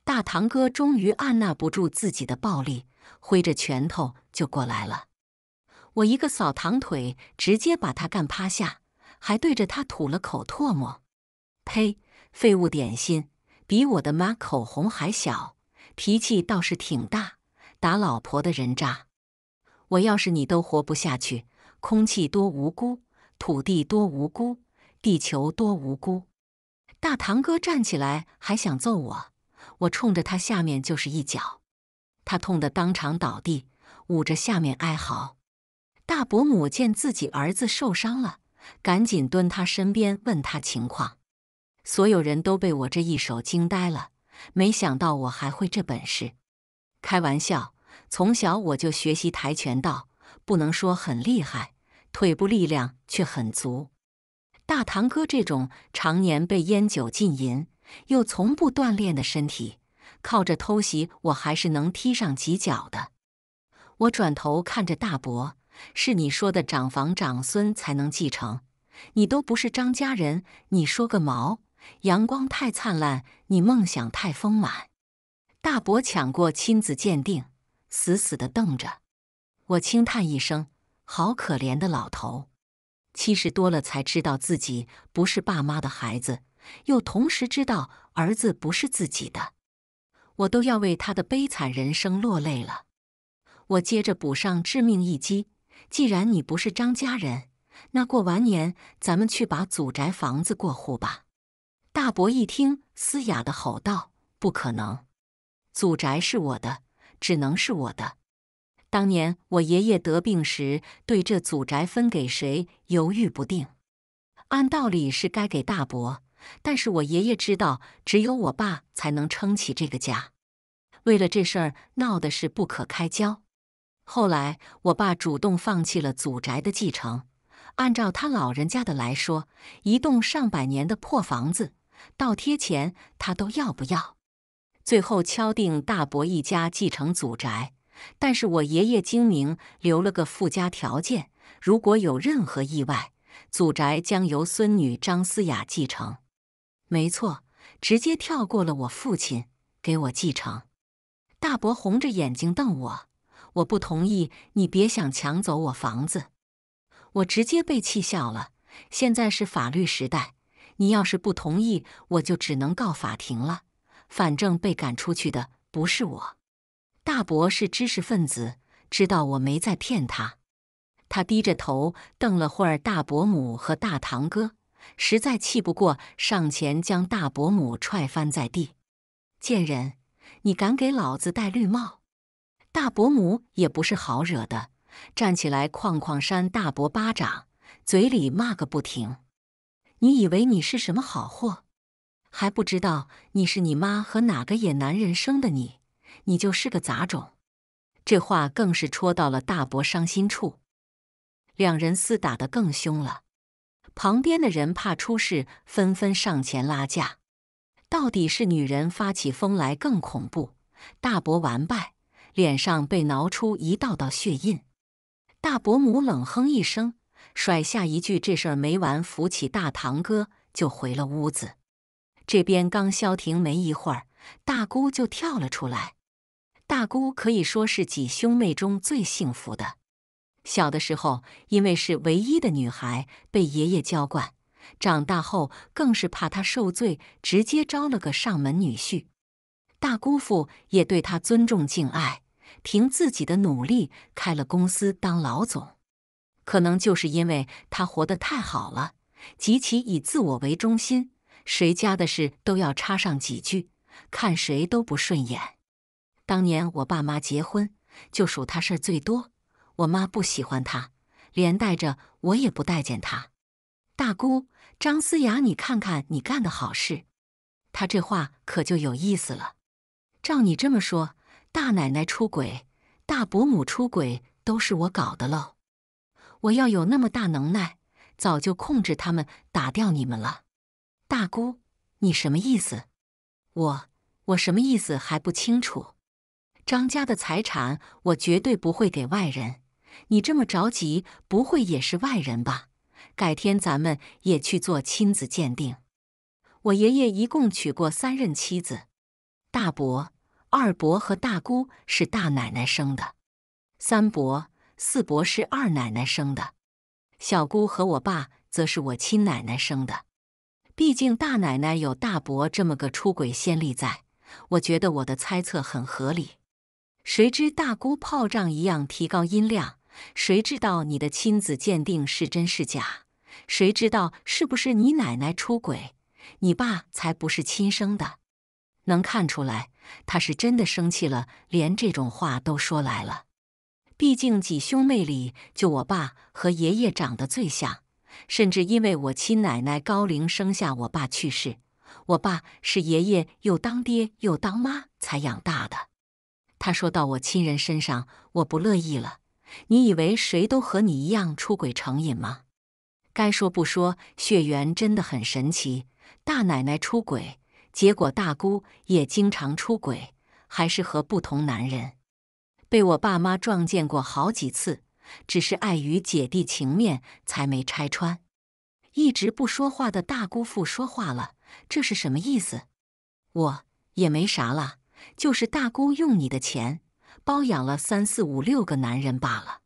大堂哥终于按捺不住自己的暴力，挥着拳头就过来了。我一个扫堂腿，直接把他干趴下，还对着他吐了口唾沫。呸！废物点心，比我的妈口红还小。脾气倒是挺大，打老婆的人渣！我要是你都活不下去，空气多无辜，土地多无辜，地球多无辜！大堂哥站起来还想揍我，我冲着他下面就是一脚，他痛得当场倒地，捂着下面哀嚎。大伯母见自己儿子受伤了，赶紧蹲他身边问他情况。所有人都被我这一手惊呆了。没想到我还会这本事，开玩笑。从小我就学习跆拳道，不能说很厉害，腿部力量却很足。大堂哥这种常年被烟酒浸淫又从不锻炼的身体，靠着偷袭我还是能踢上几脚的。我转头看着大伯：“是你说的长房长孙才能继承，你都不是张家人，你说个毛？”阳光太灿烂，你梦想太丰满。大伯抢过亲子鉴定，死死的瞪着我，轻叹一声：“好可怜的老头，七十多了才知道自己不是爸妈的孩子，又同时知道儿子不是自己的，我都要为他的悲惨人生落泪了。”我接着补上致命一击：“既然你不是张家人，那过完年咱们去把祖宅房子过户吧。”大伯一听，嘶哑的吼道：“不可能！祖宅是我的，只能是我的。当年我爷爷得病时，对这祖宅分给谁犹豫不定。按道理是该给大伯，但是我爷爷知道，只有我爸才能撑起这个家。为了这事儿闹的是不可开交。后来我爸主动放弃了祖宅的继承。按照他老人家的来说，一栋上百年的破房子。”倒贴钱，他都要不要？最后敲定大伯一家继承祖宅，但是我爷爷精明，留了个附加条件：如果有任何意外，祖宅将由孙女张思雅继承。没错，直接跳过了我父亲，给我继承。大伯红着眼睛瞪我，我不同意，你别想抢走我房子。我直接被气笑了。现在是法律时代。你要是不同意，我就只能告法庭了。反正被赶出去的不是我，大伯是知识分子，知道我没在骗他。他低着头瞪了会儿大伯母和大堂哥，实在气不过，上前将大伯母踹翻在地。贱人，你敢给老子戴绿帽！大伯母也不是好惹的，站起来哐哐扇大伯巴掌，嘴里骂个不停。你以为你是什么好货？还不知道你是你妈和哪个野男人生的你？你就是个杂种！这话更是戳到了大伯伤心处，两人厮打得更凶了。旁边的人怕出事，纷纷上前拉架。到底是女人发起疯来更恐怖，大伯完败，脸上被挠出一道道血印。大伯母冷哼一声。甩下一句“这事儿没完”，扶起大堂哥就回了屋子。这边刚消停没一会儿，大姑就跳了出来。大姑可以说是几兄妹中最幸福的。小的时候，因为是唯一的女孩，被爷爷娇惯；长大后，更是怕她受罪，直接招了个上门女婿。大姑父也对她尊重敬爱，凭自己的努力开了公司当老总。可能就是因为他活得太好了，极其以自我为中心，谁家的事都要插上几句，看谁都不顺眼。当年我爸妈结婚，就数他事儿最多。我妈不喜欢他，连带着我也不待见他。大姑张思雅，你看看你干的好事！他这话可就有意思了。照你这么说，大奶奶出轨、大伯母出轨，都是我搞的喽？我要有那么大能耐，早就控制他们打掉你们了。大姑，你什么意思？我我什么意思还不清楚。张家的财产我绝对不会给外人。你这么着急，不会也是外人吧？改天咱们也去做亲子鉴定。我爷爷一共娶过三任妻子，大伯、二伯和大姑是大奶奶生的，三伯。四伯是二奶奶生的，小姑和我爸则是我亲奶奶生的。毕竟大奶奶有大伯这么个出轨先例，在，我觉得我的猜测很合理。谁知大姑炮仗一样提高音量，谁知道你的亲子鉴定是真是假？谁知道是不是你奶奶出轨，你爸才不是亲生的？能看出来，他是真的生气了，连这种话都说来了。毕竟几兄妹里，就我爸和爷爷长得最像，甚至因为我亲奶奶高龄生下我爸去世，我爸是爷爷又当爹又当妈才养大的。他说到我亲人身上，我不乐意了。你以为谁都和你一样出轨成瘾吗？该说不说，血缘真的很神奇。大奶奶出轨，结果大姑也经常出轨，还是和不同男人。被我爸妈撞见过好几次，只是碍于姐弟情面才没拆穿。一直不说话的大姑父说话了，这是什么意思？我也没啥了，就是大姑用你的钱包养了三四五六个男人罢了。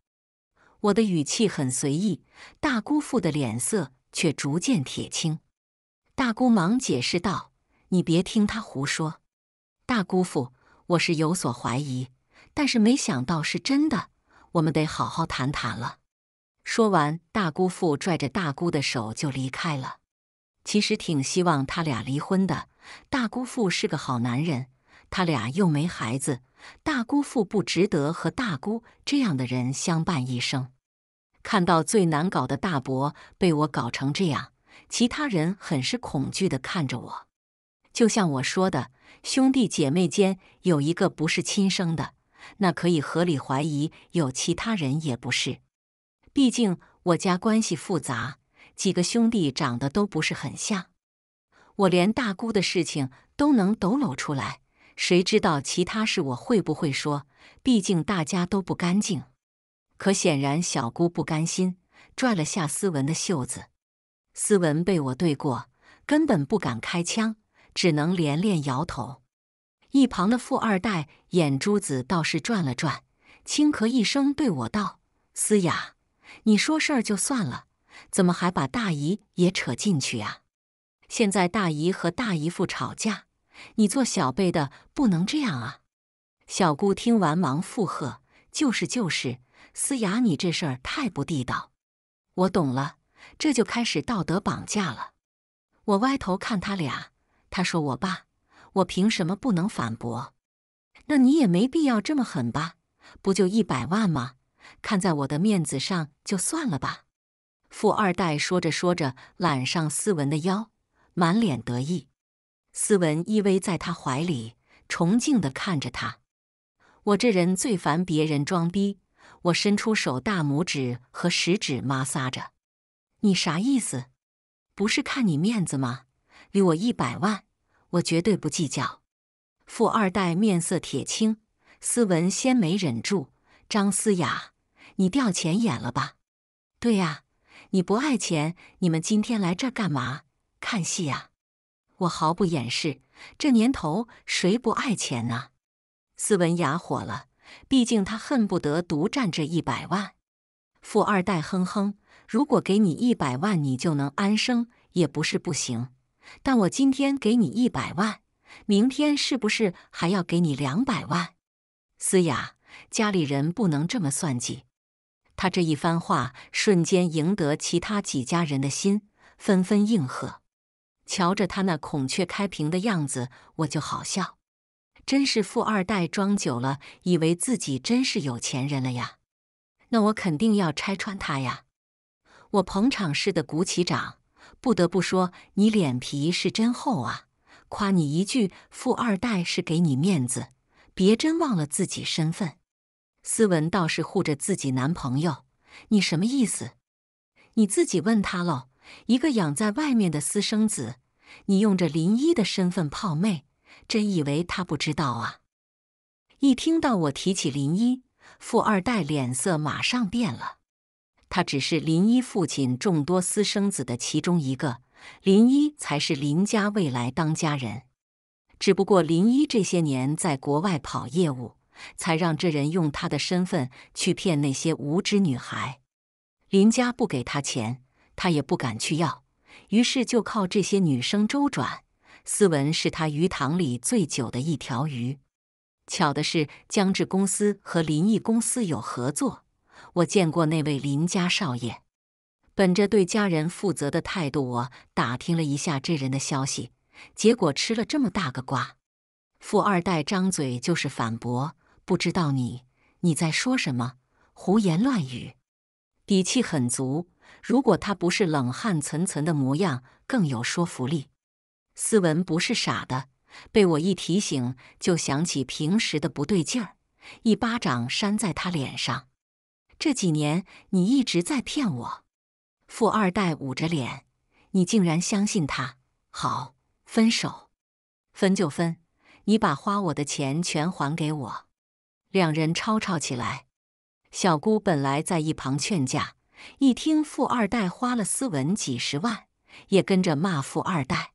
我的语气很随意，大姑父的脸色却逐渐铁青。大姑忙解释道：“你别听他胡说，大姑父，我是有所怀疑。”但是没想到是真的，我们得好好谈谈了。说完，大姑父拽着大姑的手就离开了。其实挺希望他俩离婚的。大姑父是个好男人，他俩又没孩子，大姑父不值得和大姑这样的人相伴一生。看到最难搞的大伯被我搞成这样，其他人很是恐惧的看着我。就像我说的，兄弟姐妹间有一个不是亲生的。那可以合理怀疑有其他人也不是，毕竟我家关系复杂，几个兄弟长得都不是很像。我连大姑的事情都能抖搂出来，谁知道其他事我会不会说？毕竟大家都不干净。可显然小姑不甘心，拽了下思文的袖子。思文被我对过，根本不敢开枪，只能连连摇头。一旁的富二代眼珠子倒是转了转，轻咳一声，对我道：“思雅，你说事儿就算了，怎么还把大姨也扯进去啊？现在大姨和大姨夫吵架，你做小辈的不能这样啊！”小姑听完忙附和：“就是就是，思雅，你这事儿太不地道。我懂了，这就开始道德绑架了。”我歪头看他俩，他说：“我爸。”我凭什么不能反驳？那你也没必要这么狠吧？不就一百万吗？看在我的面子上，就算了吧。富二代说着说着揽上思文的腰，满脸得意。思文依偎在他怀里，崇敬地看着他。我这人最烦别人装逼。我伸出手，大拇指和食指摩挲着。你啥意思？不是看你面子吗？给我一百万。我绝对不计较。富二代面色铁青，斯文先没忍住：“张思雅，你掉钱眼了吧？”“对呀，你不爱钱，你们今天来这儿干嘛？看戏啊？”我毫不掩饰：“这年头谁不爱钱啊？”斯文雅火了，毕竟他恨不得独占这一百万。富二代哼哼：“如果给你一百万，你就能安生，也不是不行。”但我今天给你一百万，明天是不是还要给你两百万？思雅，家里人不能这么算计。他这一番话瞬间赢得其他几家人的心，纷纷应和。瞧着他那孔雀开屏的样子，我就好笑。真是富二代装久了，以为自己真是有钱人了呀。那我肯定要拆穿他呀！我捧场似的鼓起掌。不得不说，你脸皮是真厚啊！夸你一句富二代是给你面子，别真忘了自己身份。思文倒是护着自己男朋友，你什么意思？你自己问他喽！一个养在外面的私生子，你用着林一的身份泡妹，真以为他不知道啊？一听到我提起林一，富二代脸色马上变了。他只是林一父亲众多私生子的其中一个，林一才是林家未来当家人。只不过林一这些年在国外跑业务，才让这人用他的身份去骗那些无知女孩。林家不给他钱，他也不敢去要，于是就靠这些女生周转。思文是他鱼塘里最久的一条鱼。巧的是，江志公司和林毅公司有合作。我见过那位林家少爷，本着对家人负责的态度，我打听了一下这人的消息，结果吃了这么大个瓜。富二代张嘴就是反驳，不知道你你在说什么，胡言乱语，底气很足。如果他不是冷汗涔涔的模样，更有说服力。斯文不是傻的，被我一提醒就想起平时的不对劲儿，一巴掌扇在他脸上。这几年你一直在骗我，富二代捂着脸，你竟然相信他？好，分手，分就分，你把花我的钱全还给我。两人吵吵起来，小姑本来在一旁劝架，一听富二代花了思文几十万，也跟着骂富二代。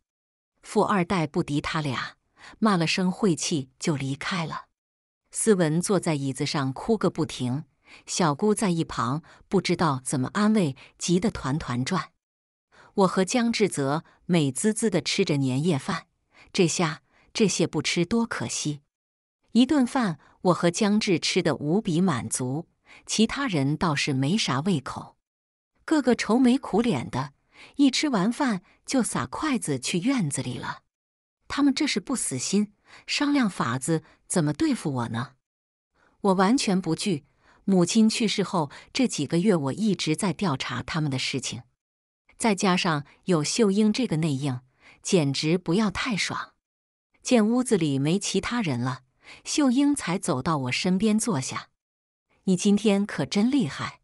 富二代不敌他俩，骂了声晦气就离开了。思文坐在椅子上哭个不停。小姑在一旁不知道怎么安慰，急得团团转。我和姜志泽美滋滋的吃着年夜饭，这下这些不吃多可惜。一顿饭，我和姜志吃的无比满足，其他人倒是没啥胃口，个个愁眉苦脸的。一吃完饭就撒筷子去院子里了。他们这是不死心，商量法子怎么对付我呢？我完全不惧。母亲去世后，这几个月我一直在调查他们的事情，再加上有秀英这个内应，简直不要太爽。见屋子里没其他人了，秀英才走到我身边坐下。你今天可真厉害！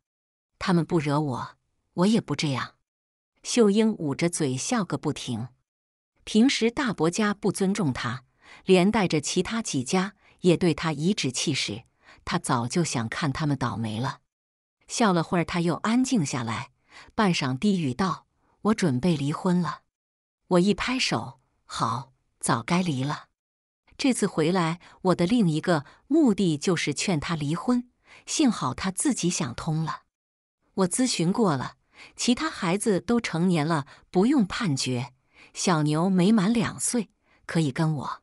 他们不惹我，我也不这样。秀英捂着嘴笑个不停。平时大伯家不尊重他，连带着其他几家也对他颐指气使。他早就想看他们倒霉了，笑了会儿，他又安静下来，半晌低语道：“我准备离婚了。”我一拍手：“好，早该离了。”这次回来，我的另一个目的就是劝他离婚。幸好他自己想通了。我咨询过了，其他孩子都成年了，不用判决。小牛没满两岁，可以跟我。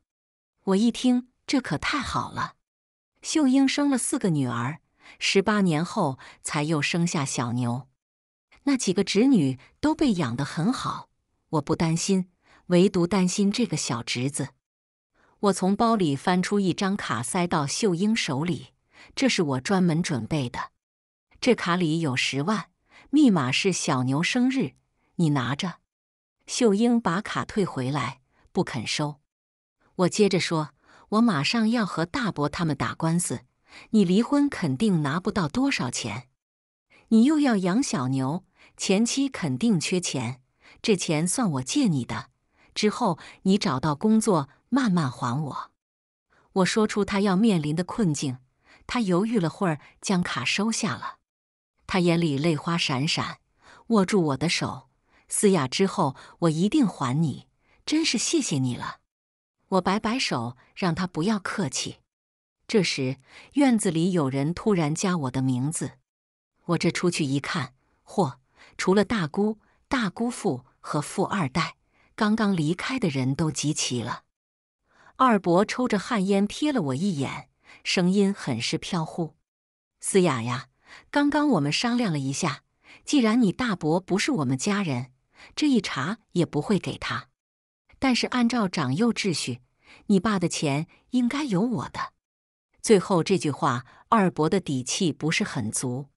我一听，这可太好了。秀英生了四个女儿，十八年后才又生下小牛。那几个侄女都被养得很好，我不担心，唯独担心这个小侄子。我从包里翻出一张卡，塞到秀英手里，这是我专门准备的。这卡里有十万，密码是小牛生日。你拿着。秀英把卡退回来，不肯收。我接着说。我马上要和大伯他们打官司，你离婚肯定拿不到多少钱，你又要养小牛，前期肯定缺钱，这钱算我借你的，之后你找到工作慢慢还我。我说出他要面临的困境，他犹豫了会儿，将卡收下了。他眼里泪花闪闪，握住我的手，思雅，之后我一定还你，真是谢谢你了。我摆摆手，让他不要客气。这时院子里有人突然加我的名字，我这出去一看，嚯，除了大姑、大姑父和富二代，刚刚离开的人都集齐了。二伯抽着旱烟，瞥了我一眼，声音很是飘忽：“思雅呀，刚刚我们商量了一下，既然你大伯不是我们家人，这一茬也不会给他。”但是按照长幼秩序，你爸的钱应该有我的。最后这句话，二伯的底气不是很足。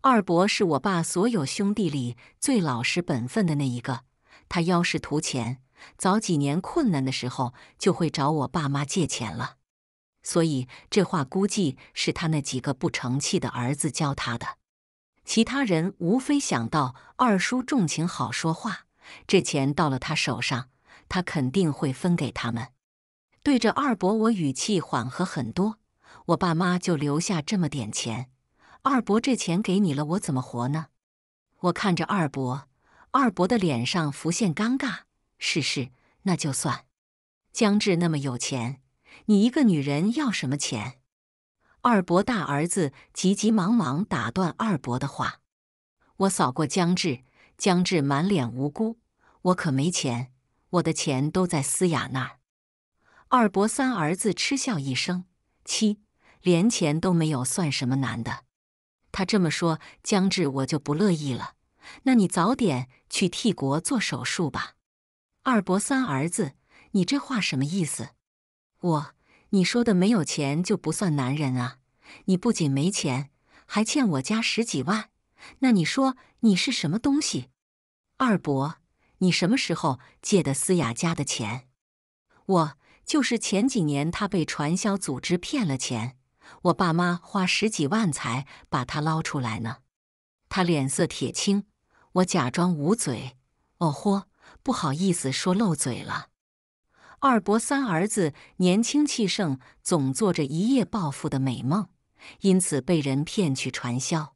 二伯是我爸所有兄弟里最老实本分的那一个，他要是图钱，早几年困难的时候就会找我爸妈借钱了。所以这话估计是他那几个不成器的儿子教他的。其他人无非想到二叔重情好说话，这钱到了他手上。他肯定会分给他们。对着二伯，我语气缓和很多。我爸妈就留下这么点钱，二伯这钱给你了，我怎么活呢？我看着二伯，二伯的脸上浮现尴尬。是是，那就算。江志那么有钱，你一个女人要什么钱？二伯大儿子急急忙忙打断二伯的话。我扫过江志，江志满脸无辜。我可没钱。我的钱都在思雅那儿。二伯三儿子嗤笑一声：“七连钱都没有，算什么男的？”他这么说，江志我就不乐意了。那你早点去替国做手术吧。二伯三儿子，你这话什么意思？我，你说的没有钱就不算男人啊？你不仅没钱，还欠我家十几万，那你说你是什么东西？二伯。你什么时候借的思雅家的钱？我就是前几年他被传销组织骗了钱，我爸妈花十几万才把他捞出来呢。他脸色铁青，我假装捂嘴：“哦豁，不好意思，说漏嘴了。”二伯三儿子年轻气盛，总做着一夜暴富的美梦，因此被人骗去传销。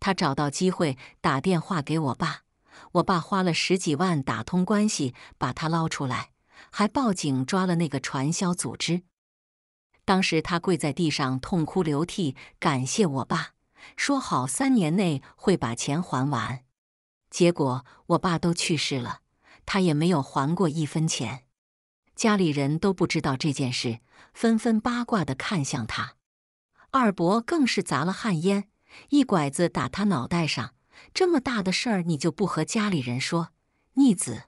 他找到机会打电话给我爸。我爸花了十几万打通关系把他捞出来，还报警抓了那个传销组织。当时他跪在地上痛哭流涕，感谢我爸，说好三年内会把钱还完。结果我爸都去世了，他也没有还过一分钱。家里人都不知道这件事，纷纷八卦地看向他。二伯更是砸了旱烟，一拐子打他脑袋上。这么大的事儿，你就不和家里人说？逆子！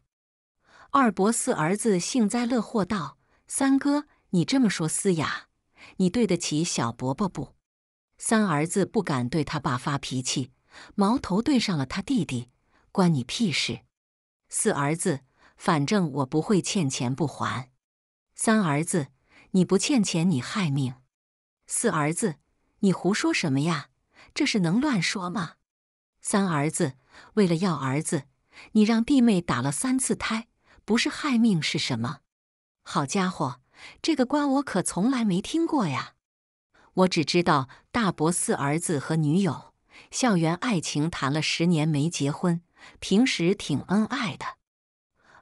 二伯四儿子幸灾乐祸道：“三哥，你这么说思雅，你对得起小伯伯不？”三儿子不敢对他爸发脾气，矛头对上了他弟弟，关你屁事！四儿子，反正我不会欠钱不还。三儿子，你不欠钱，你害命！四儿子，你胡说什么呀？这事能乱说吗？三儿子，为了要儿子，你让弟妹打了三次胎，不是害命是什么？好家伙，这个瓜我可从来没听过呀！我只知道大伯四儿子和女友校园爱情谈了十年没结婚，平时挺恩爱的。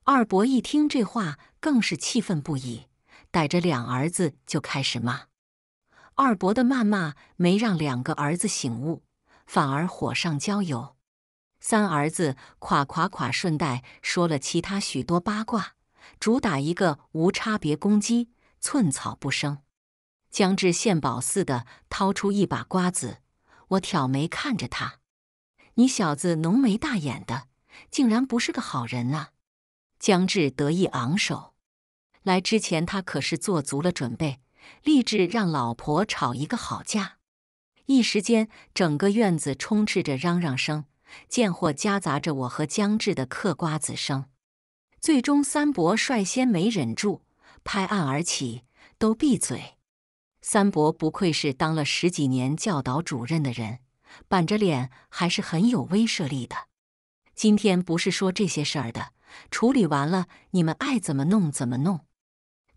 二伯一听这话，更是气愤不已，逮着两儿子就开始骂。二伯的谩骂没让两个儿子醒悟。反而火上浇油，三儿子垮垮垮，顺带说了其他许多八卦，主打一个无差别攻击，寸草不生。江志献宝似的掏出一把瓜子，我挑眉看着他：“你小子浓眉大眼的，竟然不是个好人啊！”江志得意昂首，来之前他可是做足了准备，立志让老婆吵一个好架。一时间，整个院子充斥着嚷嚷声，贱货夹杂着我和江志的嗑瓜子声。最终，三伯率先没忍住，拍案而起：“都闭嘴！”三伯不愧是当了十几年教导主任的人，板着脸还是很有威慑力的。今天不是说这些事儿的，处理完了，你们爱怎么弄怎么弄。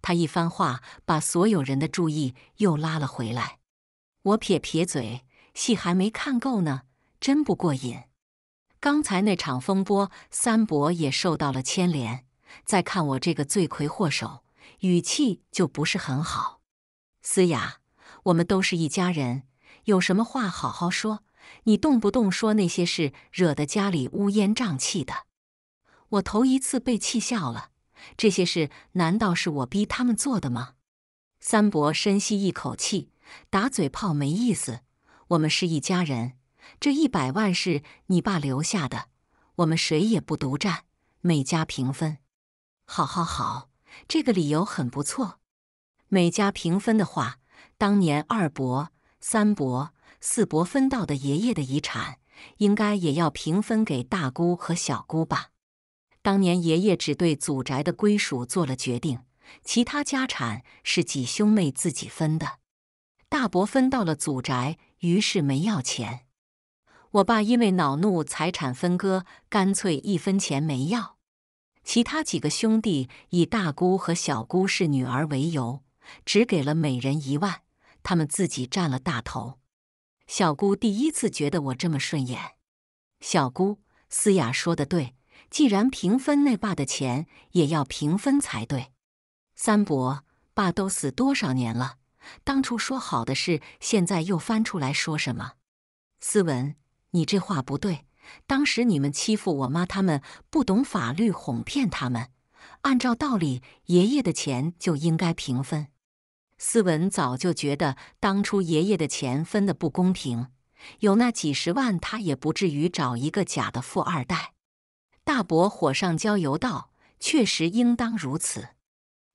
他一番话，把所有人的注意又拉了回来。我撇撇嘴，戏还没看够呢，真不过瘾。刚才那场风波，三伯也受到了牵连。再看我这个罪魁祸首，语气就不是很好。思雅，我们都是一家人，有什么话好好说。你动不动说那些事，惹得家里乌烟瘴气的。我头一次被气笑了。这些事难道是我逼他们做的吗？三伯深吸一口气。打嘴炮没意思，我们是一家人。这一百万是你爸留下的，我们谁也不独占，每家平分。好，好，好，这个理由很不错。每家平分的话，当年二伯、三伯、四伯分到的爷爷的遗产，应该也要平分给大姑和小姑吧？当年爷爷只对祖宅的归属做了决定，其他家产是几兄妹自己分的。大伯分到了祖宅，于是没要钱。我爸因为恼怒财产分割，干脆一分钱没要。其他几个兄弟以大姑和小姑是女儿为由，只给了每人一万，他们自己占了大头。小姑第一次觉得我这么顺眼。小姑思雅说的对，既然平分，那爸的钱也要平分才对。三伯，爸都死多少年了？当初说好的事，现在又翻出来说什么？思文，你这话不对。当时你们欺负我妈，他们不懂法律，哄骗他们。按照道理，爷爷的钱就应该平分。思文早就觉得当初爷爷的钱分得不公平，有那几十万，他也不至于找一个假的富二代。大伯火上浇油道：“确实应当如此。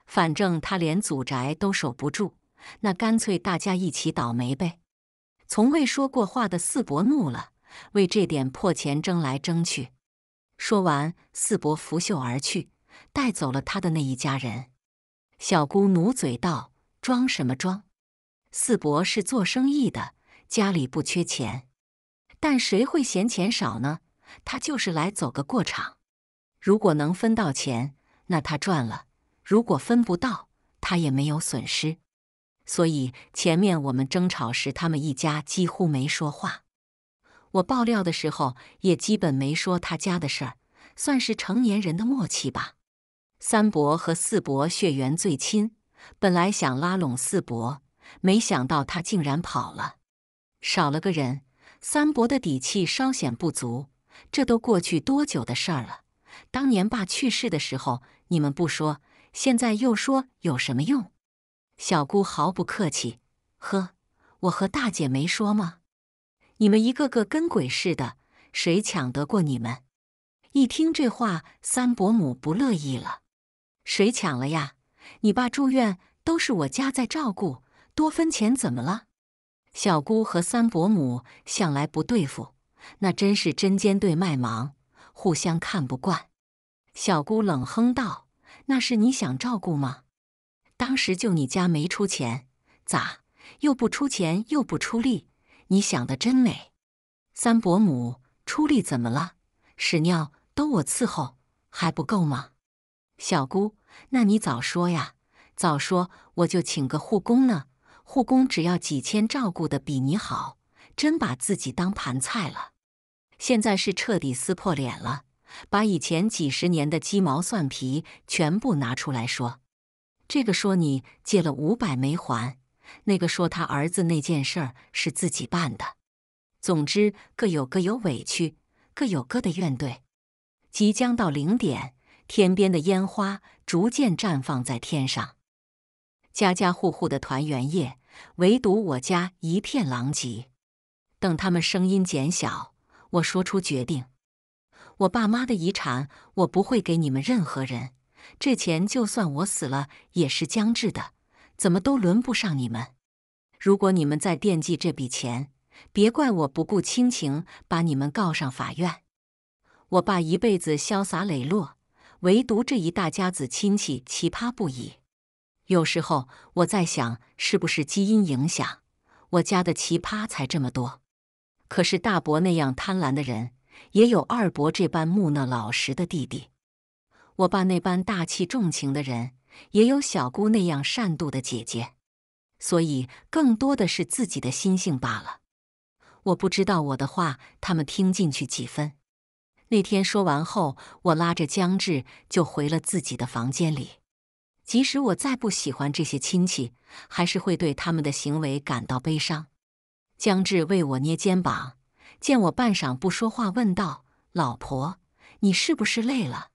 反正他连祖宅都守不住。”那干脆大家一起倒霉呗！从未说过话的四伯怒了，为这点破钱争来争去。说完，四伯拂袖而去，带走了他的那一家人。小姑努嘴道：“装什么装？四伯是做生意的，家里不缺钱，但谁会嫌钱少呢？他就是来走个过场。如果能分到钱，那他赚了；如果分不到，他也没有损失。”所以前面我们争吵时，他们一家几乎没说话。我爆料的时候也基本没说他家的事儿，算是成年人的默契吧。三伯和四伯血缘最亲，本来想拉拢四伯，没想到他竟然跑了，少了个人，三伯的底气稍显不足。这都过去多久的事儿了？当年爸去世的时候你们不说，现在又说有什么用？小姑毫不客气：“呵，我和大姐没说吗？你们一个个跟鬼似的，谁抢得过你们？”一听这话，三伯母不乐意了：“谁抢了呀？你爸住院都是我家在照顾，多分钱怎么了？”小姑和三伯母向来不对付，那真是针尖对麦芒，互相看不惯。小姑冷哼道：“那是你想照顾吗？”当时就你家没出钱，咋又不出钱又不出力？你想的真美！三伯母出力怎么了？屎尿都我伺候，还不够吗？小姑，那你早说呀！早说我就请个护工呢。护工只要几千，照顾的比你好，真把自己当盘菜了。现在是彻底撕破脸了，把以前几十年的鸡毛蒜皮全部拿出来说。这个说你借了五百没还，那个说他儿子那件事儿是自己办的。总之各有各有委屈，各有各的怨怼。即将到零点，天边的烟花逐渐绽放在天上。家家户户的团圆夜，唯独我家一片狼藉。等他们声音减小，我说出决定：我爸妈的遗产，我不会给你们任何人。这钱就算我死了也是将至的，怎么都轮不上你们。如果你们再惦记这笔钱，别怪我不顾亲情把你们告上法院。我爸一辈子潇洒磊落，唯独这一大家子亲戚奇葩不已。有时候我在想，是不是基因影响我家的奇葩才这么多？可是大伯那样贪婪的人，也有二伯这般木讷老实的弟弟。我爸那般大气重情的人，也有小姑那样善妒的姐姐，所以更多的是自己的心性罢了。我不知道我的话他们听进去几分。那天说完后，我拉着江志就回了自己的房间里。即使我再不喜欢这些亲戚，还是会对他们的行为感到悲伤。江志为我捏肩膀，见我半晌不说话，问道：“老婆，你是不是累了？”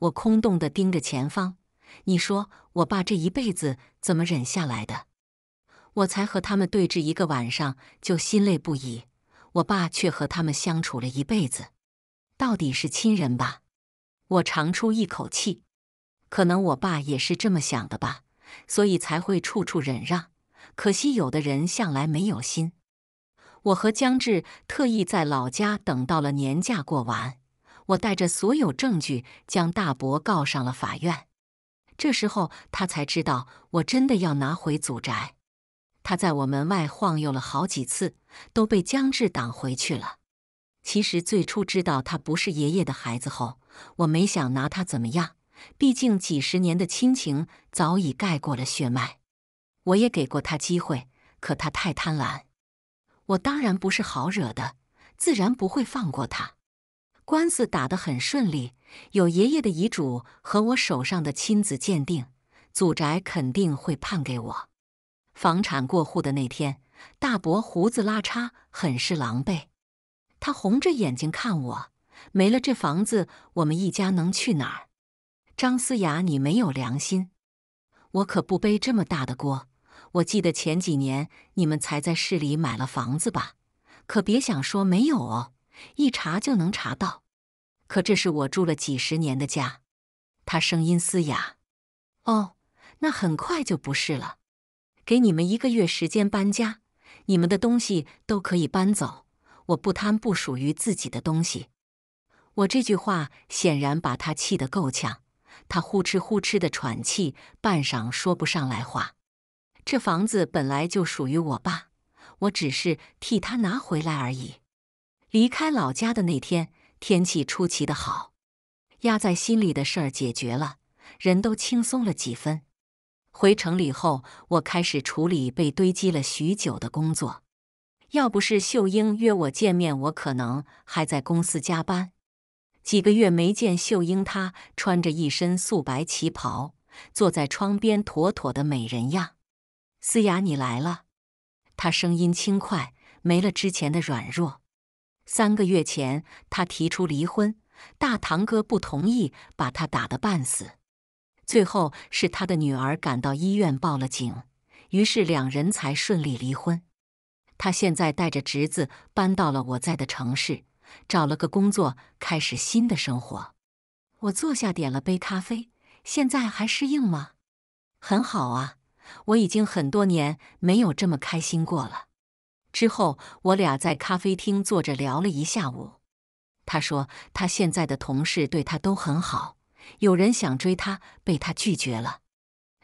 我空洞地盯着前方，你说我爸这一辈子怎么忍下来的？我才和他们对峙一个晚上就心累不已，我爸却和他们相处了一辈子，到底是亲人吧？我长出一口气，可能我爸也是这么想的吧，所以才会处处忍让。可惜有的人向来没有心。我和江志特意在老家等到了年假过完。我带着所有证据将大伯告上了法院，这时候他才知道我真的要拿回祖宅。他在我门外晃悠了好几次，都被江志挡回去了。其实最初知道他不是爷爷的孩子后，我没想拿他怎么样，毕竟几十年的亲情早已盖过了血脉。我也给过他机会，可他太贪婪。我当然不是好惹的，自然不会放过他。官司打得很顺利，有爷爷的遗嘱和我手上的亲子鉴定，祖宅肯定会判给我。房产过户的那天，大伯胡子拉碴，很是狼狈。他红着眼睛看我，没了这房子，我们一家能去哪儿？张思雅，你没有良心，我可不背这么大的锅。我记得前几年你们才在市里买了房子吧？可别想说没有哦。一查就能查到，可这是我住了几十年的家。他声音嘶哑。哦，那很快就不是了。给你们一个月时间搬家，你们的东西都可以搬走。我不贪不属于自己的东西。我这句话显然把他气得够呛，他呼哧呼哧的喘气，半晌说不上来话。这房子本来就属于我爸，我只是替他拿回来而已。离开老家的那天，天气出奇的好，压在心里的事儿解决了，人都轻松了几分。回城里后，我开始处理被堆积了许久的工作。要不是秀英约我见面，我可能还在公司加班。几个月没见秀英，她穿着一身素白旗袍，坐在窗边，妥妥的美人样。思雅，你来了，她声音轻快，没了之前的软弱。三个月前，他提出离婚，大堂哥不同意，把他打得半死。最后是他的女儿赶到医院报了警，于是两人才顺利离婚。他现在带着侄子搬到了我在的城市，找了个工作，开始新的生活。我坐下，点了杯咖啡。现在还适应吗？很好啊，我已经很多年没有这么开心过了。之后，我俩在咖啡厅坐着聊了一下午。他说，他现在的同事对他都很好，有人想追他，被他拒绝了。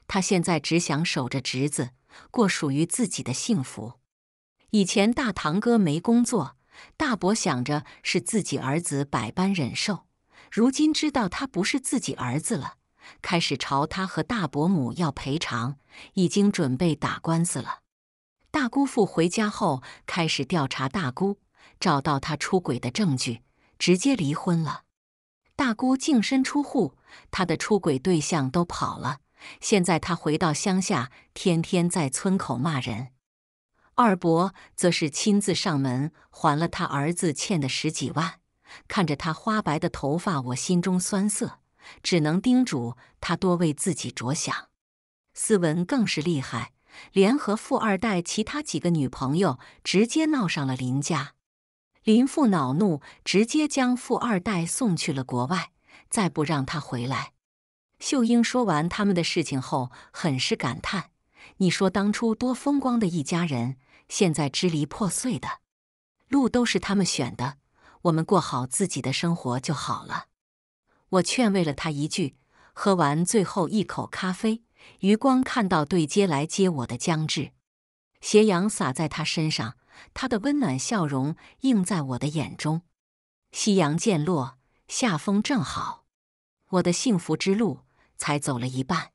他现在只想守着侄子，过属于自己的幸福。以前大堂哥没工作，大伯想着是自己儿子，百般忍受。如今知道他不是自己儿子了，开始朝他和大伯母要赔偿，已经准备打官司了。大姑父回家后开始调查大姑，找到他出轨的证据，直接离婚了。大姑净身出户，她的出轨对象都跑了。现在她回到乡下，天天在村口骂人。二伯则是亲自上门还了他儿子欠的十几万，看着他花白的头发，我心中酸涩，只能叮嘱他多为自己着想。思文更是厉害。联合富二代，其他几个女朋友直接闹上了林家。林父恼怒，直接将富二代送去了国外，再不让他回来。秀英说完他们的事情后，很是感叹：“你说当初多风光的一家人，现在支离破碎的，路都是他们选的。我们过好自己的生活就好了。”我劝慰了他一句，喝完最后一口咖啡。余光看到对接来接我的江志，斜阳洒在他身上，他的温暖笑容映在我的眼中。夕阳渐落，夏风正好，我的幸福之路才走了一半。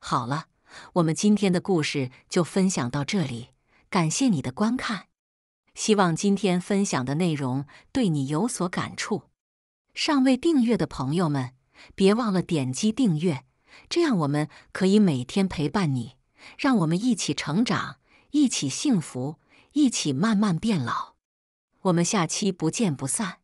好了，我们今天的故事就分享到这里，感谢你的观看。希望今天分享的内容对你有所感触。尚未订阅的朋友们，别忘了点击订阅。这样，我们可以每天陪伴你，让我们一起成长，一起幸福，一起慢慢变老。我们下期不见不散。